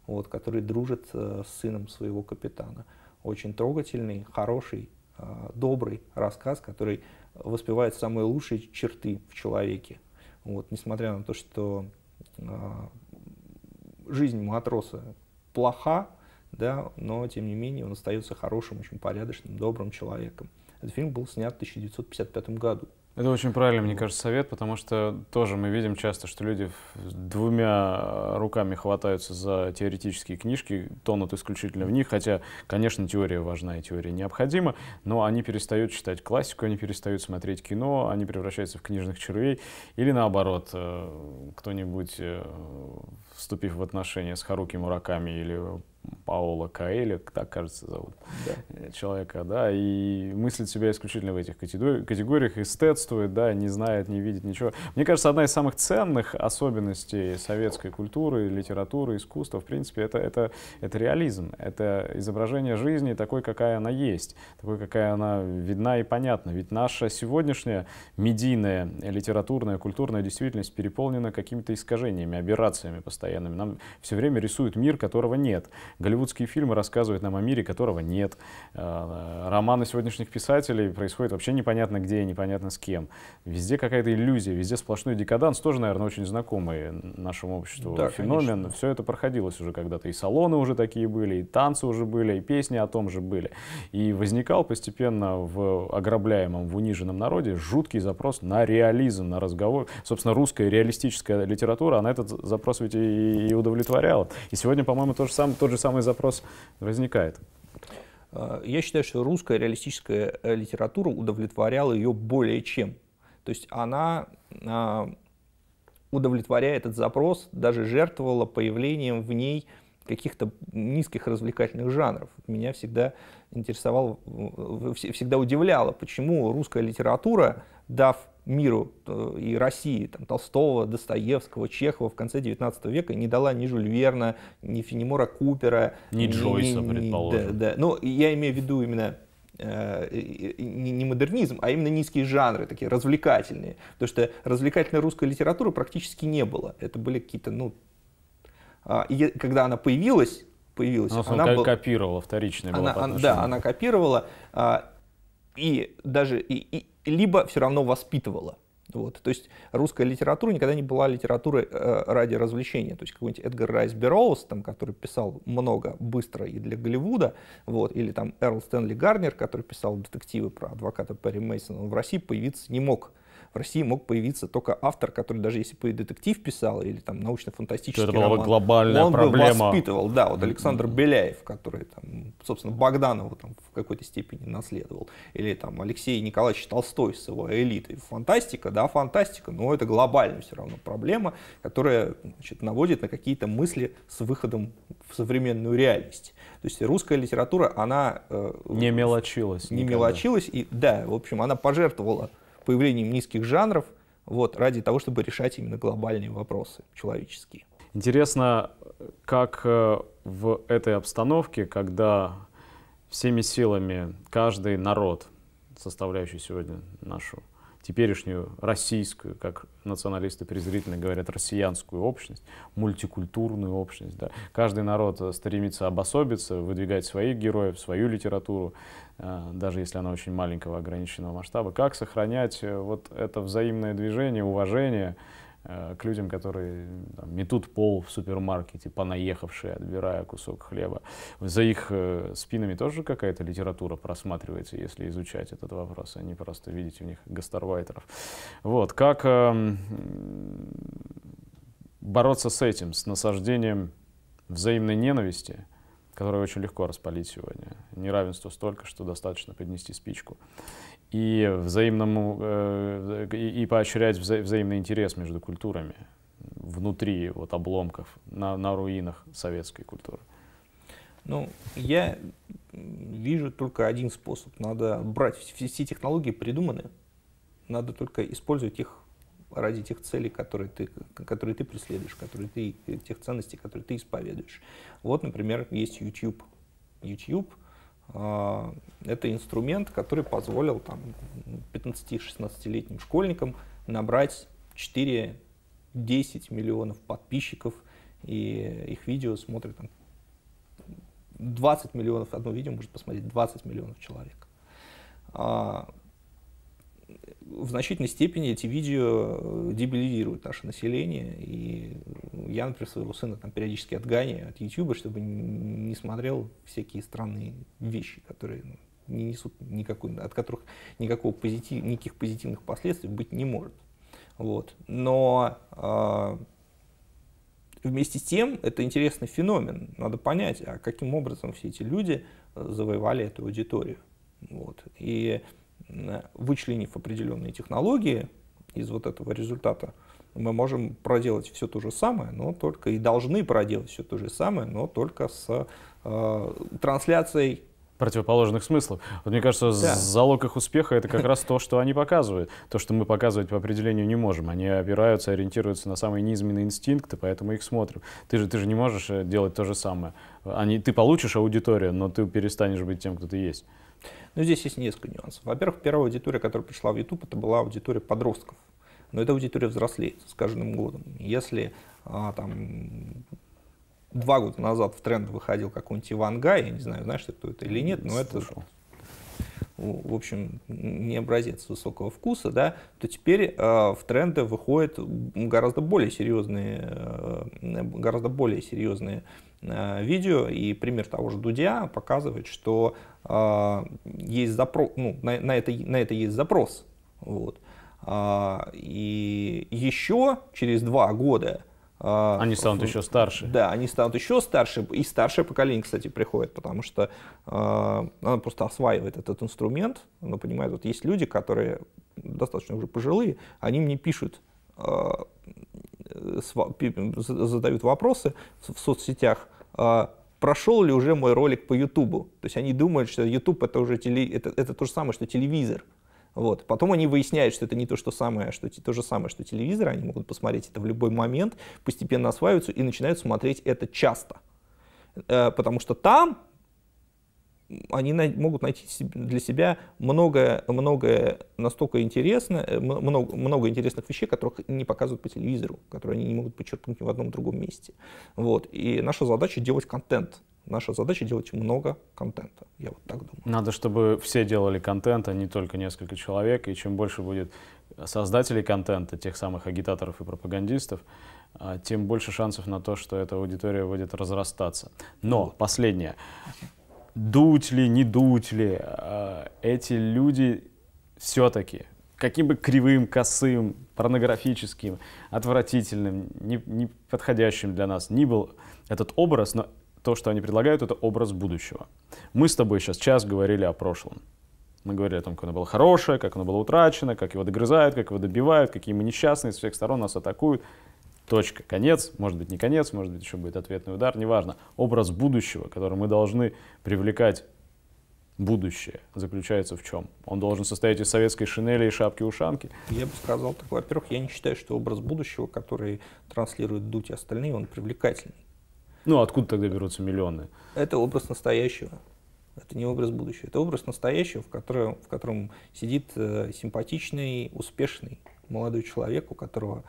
вот, который дружит э, с сыном своего капитана. Очень трогательный, хороший, Э, добрый рассказ, который воспевает самые лучшие черты в человеке. Вот, несмотря на то, что э, жизнь матроса плоха, да, но тем не менее он остается хорошим, очень порядочным, добрым человеком. Этот фильм был снят в 1955 году. Это очень правильный, мне кажется, совет, потому что тоже мы видим часто, что люди двумя руками хватаются за теоретические книжки, тонут исключительно в них, хотя, конечно, теория важна и теория необходима, но они перестают читать классику, они перестают смотреть кино, они превращаются в книжных червей, или наоборот, э, кто-нибудь, э, вступив в отношения с Харуки Мураками или Паула Каэля, так, кажется, зовут да. человека, да, и мыслит себя исключительно в этих категориях, эстетствует, да, не знает, не видит ничего. Мне кажется, одна из самых ценных особенностей советской культуры, литературы, искусства, в принципе, это, это, это реализм, это изображение жизни такой, какая она есть, такой, какая она видна и понятна. Ведь наша сегодняшняя медийная, литературная, культурная действительность переполнена какими-то искажениями, аберрациями постоянными. Нам все время рисуют мир, которого нет Голливудские фильмы рассказывают нам о мире, которого нет. Э, романы сегодняшних писателей происходят вообще непонятно где и непонятно с кем. Везде какая-то иллюзия, везде сплошной декаданс. Тоже, наверное, очень знакомый нашему обществу да, феномен. Конечно. Все это проходилось уже когда-то. И салоны уже такие были, и танцы уже были, и песни о том же были. И возникал постепенно в ограбляемом, в униженном народе жуткий запрос на реализм, на разговор. Собственно, русская реалистическая литература, она этот запрос ведь и удовлетворяла. И сегодня, по-моему, то же самое, тот же самый запрос возникает. Я считаю, что русская реалистическая э, литература удовлетворяла ее более чем. То есть она а, удовлетворяя этот запрос, даже жертвовала появлением в ней каких-то низких развлекательных жанров. Меня всегда интересовало, всегда удивляло, почему русская литература, дав миру и России там, Толстого, Достоевского, Чехова в конце 19 века не дала ни Жюль Верна, ни Фенемора Купера. Ни, ни Джойса, ни, предположим. Да, да. Ну, я имею в виду именно э, не модернизм, а именно низкие жанры, такие развлекательные. Потому что развлекательной русской литературы практически не было. Это были какие-то, ну... А, и когда она появилась, появилась... Она, она была, копировала, вторичная она, была она, а, Да, она копировала. А, и даже и, и, либо все равно воспитывала. Вот. То есть русская литература никогда не была литературой э, ради развлечения. То есть какой-нибудь Эдгар Райс Берроуз, там, который писал много, быстро и для Голливуда, вот, или там Эрл Стэнли Гарнер, который писал детективы про адвоката Перри Мейсона, он в России появиться не мог в России мог появиться только автор, который даже если бы детектив писал, или там научно-фантастический это роман, была бы глобальная он проблема. бы воспитывал. Да, вот Александр Беляев, который, там, собственно, Богданова там, в какой-то степени наследовал, или там Алексей Николаевич Толстой с его элитой. Фантастика, да, фантастика, но это глобальная все равно проблема, которая значит, наводит на какие-то мысли с выходом в современную реальность. То есть русская литература, она... Э, не мелочилась. Не никогда. мелочилась, и да, в общем, она пожертвовала появлением низких жанров, вот, ради того, чтобы решать именно глобальные вопросы человеческие. Интересно, как э, в этой обстановке, когда всеми силами каждый народ, составляющий сегодня нашу теперешнюю российскую, как националисты презрительно говорят, россиянскую общность, мультикультурную общность. Да. Каждый народ э, стремится обособиться, выдвигать своих героев, свою литературу, э, даже если она очень маленького ограниченного масштаба. Как сохранять э, вот это взаимное движение, уважение, Э, к людям, которые там, метут пол в супермаркете, понаехавшие, отбирая кусок хлеба. За их э, спинами тоже какая-то литература просматривается, если изучать этот вопрос, а не просто видеть у них гастарбайтеров. Вот, как э, бороться с этим, с насаждением взаимной ненависти, которое очень легко распалить сегодня. Неравенство столько, что достаточно поднести спичку и взаимному э, и поощрять вза взаимный интерес между культурами внутри вот обломков на, на руинах советской культуры. Ну, я вижу только один способ. Надо брать все технологии придуманные надо только использовать их ради тех целей, которые ты, которые ты преследуешь, которые ты, тех ценностей, которые ты исповедуешь. Вот, например, есть YouTube. YouTube а, это инструмент, который позволил там, 15-16-летним школьникам набрать 4-10 миллионов подписчиков, и их видео смотрят там, 20 миллионов, одно видео может посмотреть 20 миллионов человек. А, в значительной степени эти видео э, дебилизируют наше население. И ну, я, например, своего сына там периодически отгоняю от YouTube, чтобы не смотрел всякие странные вещи, которые ну, не несут никакой, от которых никакого позитив, никаких позитивных последствий быть не может. Вот. Но э, вместе с тем это интересный феномен. Надо понять, а каким образом все эти люди завоевали эту аудиторию. Вот. И вычленив определенные технологии из вот этого результата, мы можем проделать все то же самое, но только и должны проделать все то же самое, но только с э, трансляцией противоположных смыслов. Вот мне кажется, да. залог их успеха — это как раз то, что они показывают. То, что мы показывать по определению не можем. Они опираются, ориентируются на самые низменные инстинкты, поэтому их смотрим. Ты же, ты же не можешь э, делать то же самое. Они, ты получишь аудиторию, но ты перестанешь быть тем, кто ты есть. Но ну, здесь есть несколько нюансов. Во-первых, первая аудитория, которая пришла в YouTube, это была аудитория подростков. Но эта аудитория взрослеет с каждым годом. Если а, там, два года назад в тренд выходил какой-нибудь Ивангай, я не знаю, знаешь ты, кто это или нет, но Слушал. это, в общем, не образец высокого вкуса, да, то теперь э, в тренды выходят гораздо более серьезные, э, гораздо более серьезные э, видео, и пример того же Дудя показывает, что э, есть запрос, ну, на, на, это, на это есть запрос, вот. А, и еще через два года а, они станут еще старше. Да, они станут еще старше. И старшее поколение, кстати, приходит, потому что э, она просто осваивает этот инструмент. Она понимает, вот есть люди, которые достаточно уже пожилые, они мне пишут, э, задают вопросы в соцсетях, э, прошел ли уже мой ролик по Ютубу. То есть они думают, что YouTube это уже теле... это, это то же самое, что телевизор. Вот. Потом они выясняют, что это не то, что самое, что то же самое, что телевизор, они могут посмотреть это в любой момент, постепенно осваиваются и начинают смотреть это часто. Э, потому что там они на, могут найти для себя много, много настолько интересно, э, много, много интересных вещей, которых не показывают по телевизору, которые они не могут подчеркнуть ни в одном другом месте. Вот. И наша задача делать контент. Наша задача делать много контента, я вот так думаю. Надо, чтобы все делали контент, а не только несколько человек. И чем больше будет создателей контента, тех самых агитаторов и пропагандистов, а, тем больше шансов на то, что эта аудитория будет разрастаться. Но последнее дуть ли, не дуть ли, а эти люди все-таки, каким бы кривым, косым, порнографическим, отвратительным, не, не подходящим для нас ни был этот образ, но то, что они предлагают, это образ будущего. Мы с тобой сейчас час говорили о прошлом. Мы говорили о том, как оно было хорошее, как оно было утрачено, как его догрызают, как его добивают, какие мы несчастные, с всех сторон нас атакуют точка, конец, может быть не конец, может быть еще будет ответный удар, неважно. Образ будущего, который мы должны привлекать будущее, заключается в чем? Он должен состоять из советской шинели и шапки-ушанки? Я бы сказал так, во-первых, я не считаю, что образ будущего, который транслирует Дудь и остальные, он привлекательный. Ну, откуда тогда берутся миллионы? Это образ настоящего. Это не образ будущего, это образ настоящего, в котором, в котором сидит э, симпатичный, успешный молодой человек, у которого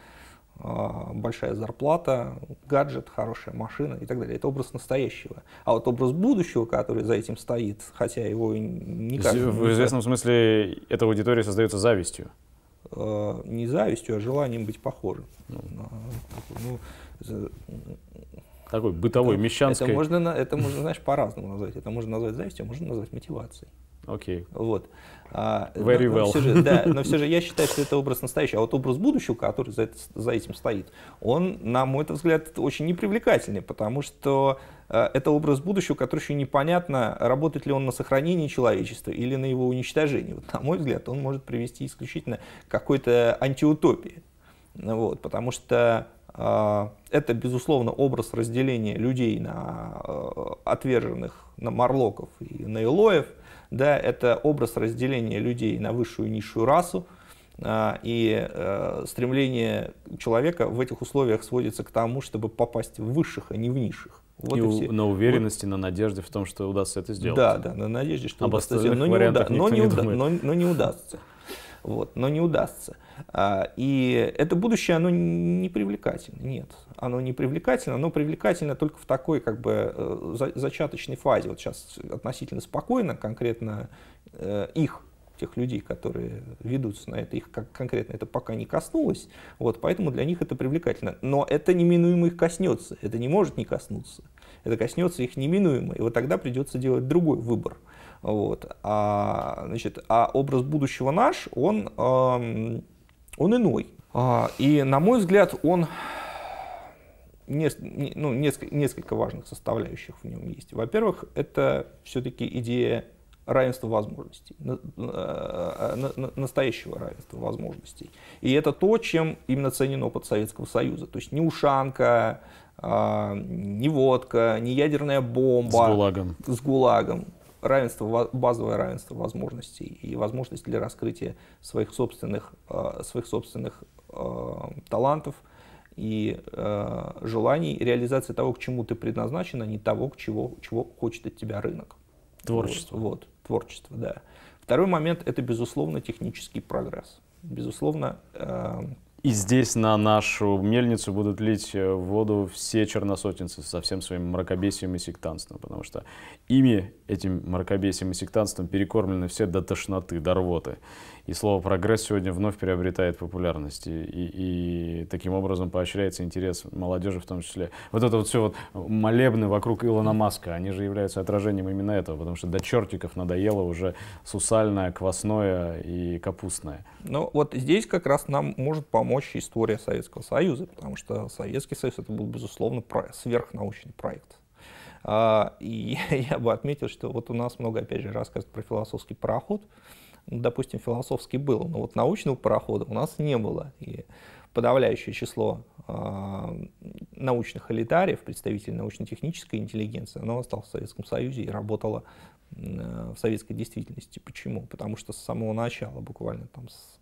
а, большая зарплата, гаджет, хорошая машина и так далее. Это образ настоящего. А вот образ будущего, который за этим стоит, хотя его никак... В известном смысле эта аудитория создается завистью. А, не завистью, а желанием быть похожим. Ну. А, ну такой бытовой, это, мещанской. Это можно, это можно, знаешь, по-разному назвать. Это можно назвать завистью, можно назвать мотивацией. Окей. Okay. Вот. А, Very но, well. Но все же, да, но все же я считаю, что это образ настоящий. А вот образ будущего, который за, это, за этим стоит, он, на мой взгляд, очень непривлекательный, потому что э, это образ будущего, который еще непонятно, работает ли он на сохранении человечества или на его уничтожении. Вот, на мой взгляд, он может привести исключительно к какой-то антиутопии. Вот, потому что э, это, безусловно, образ разделения людей на э, отверженных, на марлоков и на элоев – да, это образ разделения людей на высшую и низшую расу, а, и э, стремление человека в этих условиях сводится к тому, чтобы попасть в высших, а не в низших. Вот и, и все. на уверенности, вот. на надежде в том, что удастся это сделать. Да, да, на надежде, что Об удастся сделать, но не, уда- но, не уда- но, но не удастся вот, но не удастся. А, и это будущее, оно не привлекательно, нет, оно не привлекательно, оно привлекательно только в такой как бы э, зачаточной фазе, вот сейчас относительно спокойно, конкретно э, их тех людей, которые ведутся на это, их как конкретно это пока не коснулось, вот, поэтому для них это привлекательно. Но это неминуемо их коснется, это не может не коснуться, это коснется их неминуемо, и вот тогда придется делать другой выбор. Вот. А, значит, а образ будущего наш, он, он иной. А, и, на мой взгляд, он ну, несколько, несколько важных составляющих в нем есть. Во-первых, это все-таки идея равенства возможностей, э, настоящего равенства возможностей. И это то, чем именно ценен опыт Советского Союза. То есть не ушанка, а, не водка, не ядерная бомба. С ГУЛАГом. С ГУЛАГом равенство, базовое равенство возможностей и возможность для раскрытия своих собственных, э, своих собственных э, талантов и э, желаний, реализации того, к чему ты предназначен, а не того, к чего, чего хочет от тебя рынок. Творчество. Вот, вот творчество, да. Второй момент – это, безусловно, технический прогресс. Безусловно, и здесь на нашу мельницу будут лить э, воду все черносотенцы со всем своим мракобесием и сектантством, потому что ими, этим мракобесием и сектантством, перекормлены все до тошноты, до рвоты. И слово «прогресс» сегодня вновь приобретает популярность, и, и, и таким образом поощряется интерес молодежи в том числе. Вот это вот все вот молебны вокруг Илона Маска, они же являются отражением именно этого, потому что до чертиков надоело уже сусальное, квасное и капустное. Ну вот здесь как раз нам может помочь помочь история Советского Союза, потому что Советский Союз это был, безусловно, про сверхнаучный проект. А, и я бы отметил, что вот у нас много, опять же, рассказывают про философский пароход. Ну, допустим, философский был, но вот научного парохода у нас не было. И подавляющее число э, научных элитариев, представителей научно-технической интеллигенции, оно осталось в Советском Союзе и работало э, в советской действительности. Почему? Потому что с самого начала, буквально там с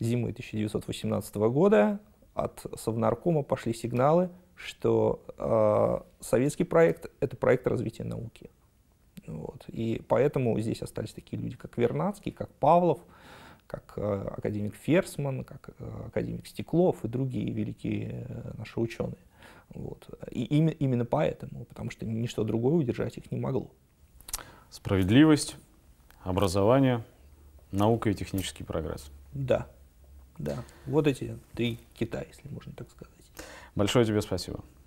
зимы 1918 года от Совнаркома пошли сигналы, что э, советский проект — это проект развития науки. Вот. И поэтому здесь остались такие люди, как Вернадский, как Павлов, как э, академик Ферсман, как э, академик Стеклов и другие великие э, наши ученые. Вот. И им, именно поэтому, потому что ничто другое удержать их не могло. Справедливость, образование, наука и технический прогресс. Да. Да, вот эти три кита, если можно так сказать. Большое тебе спасибо.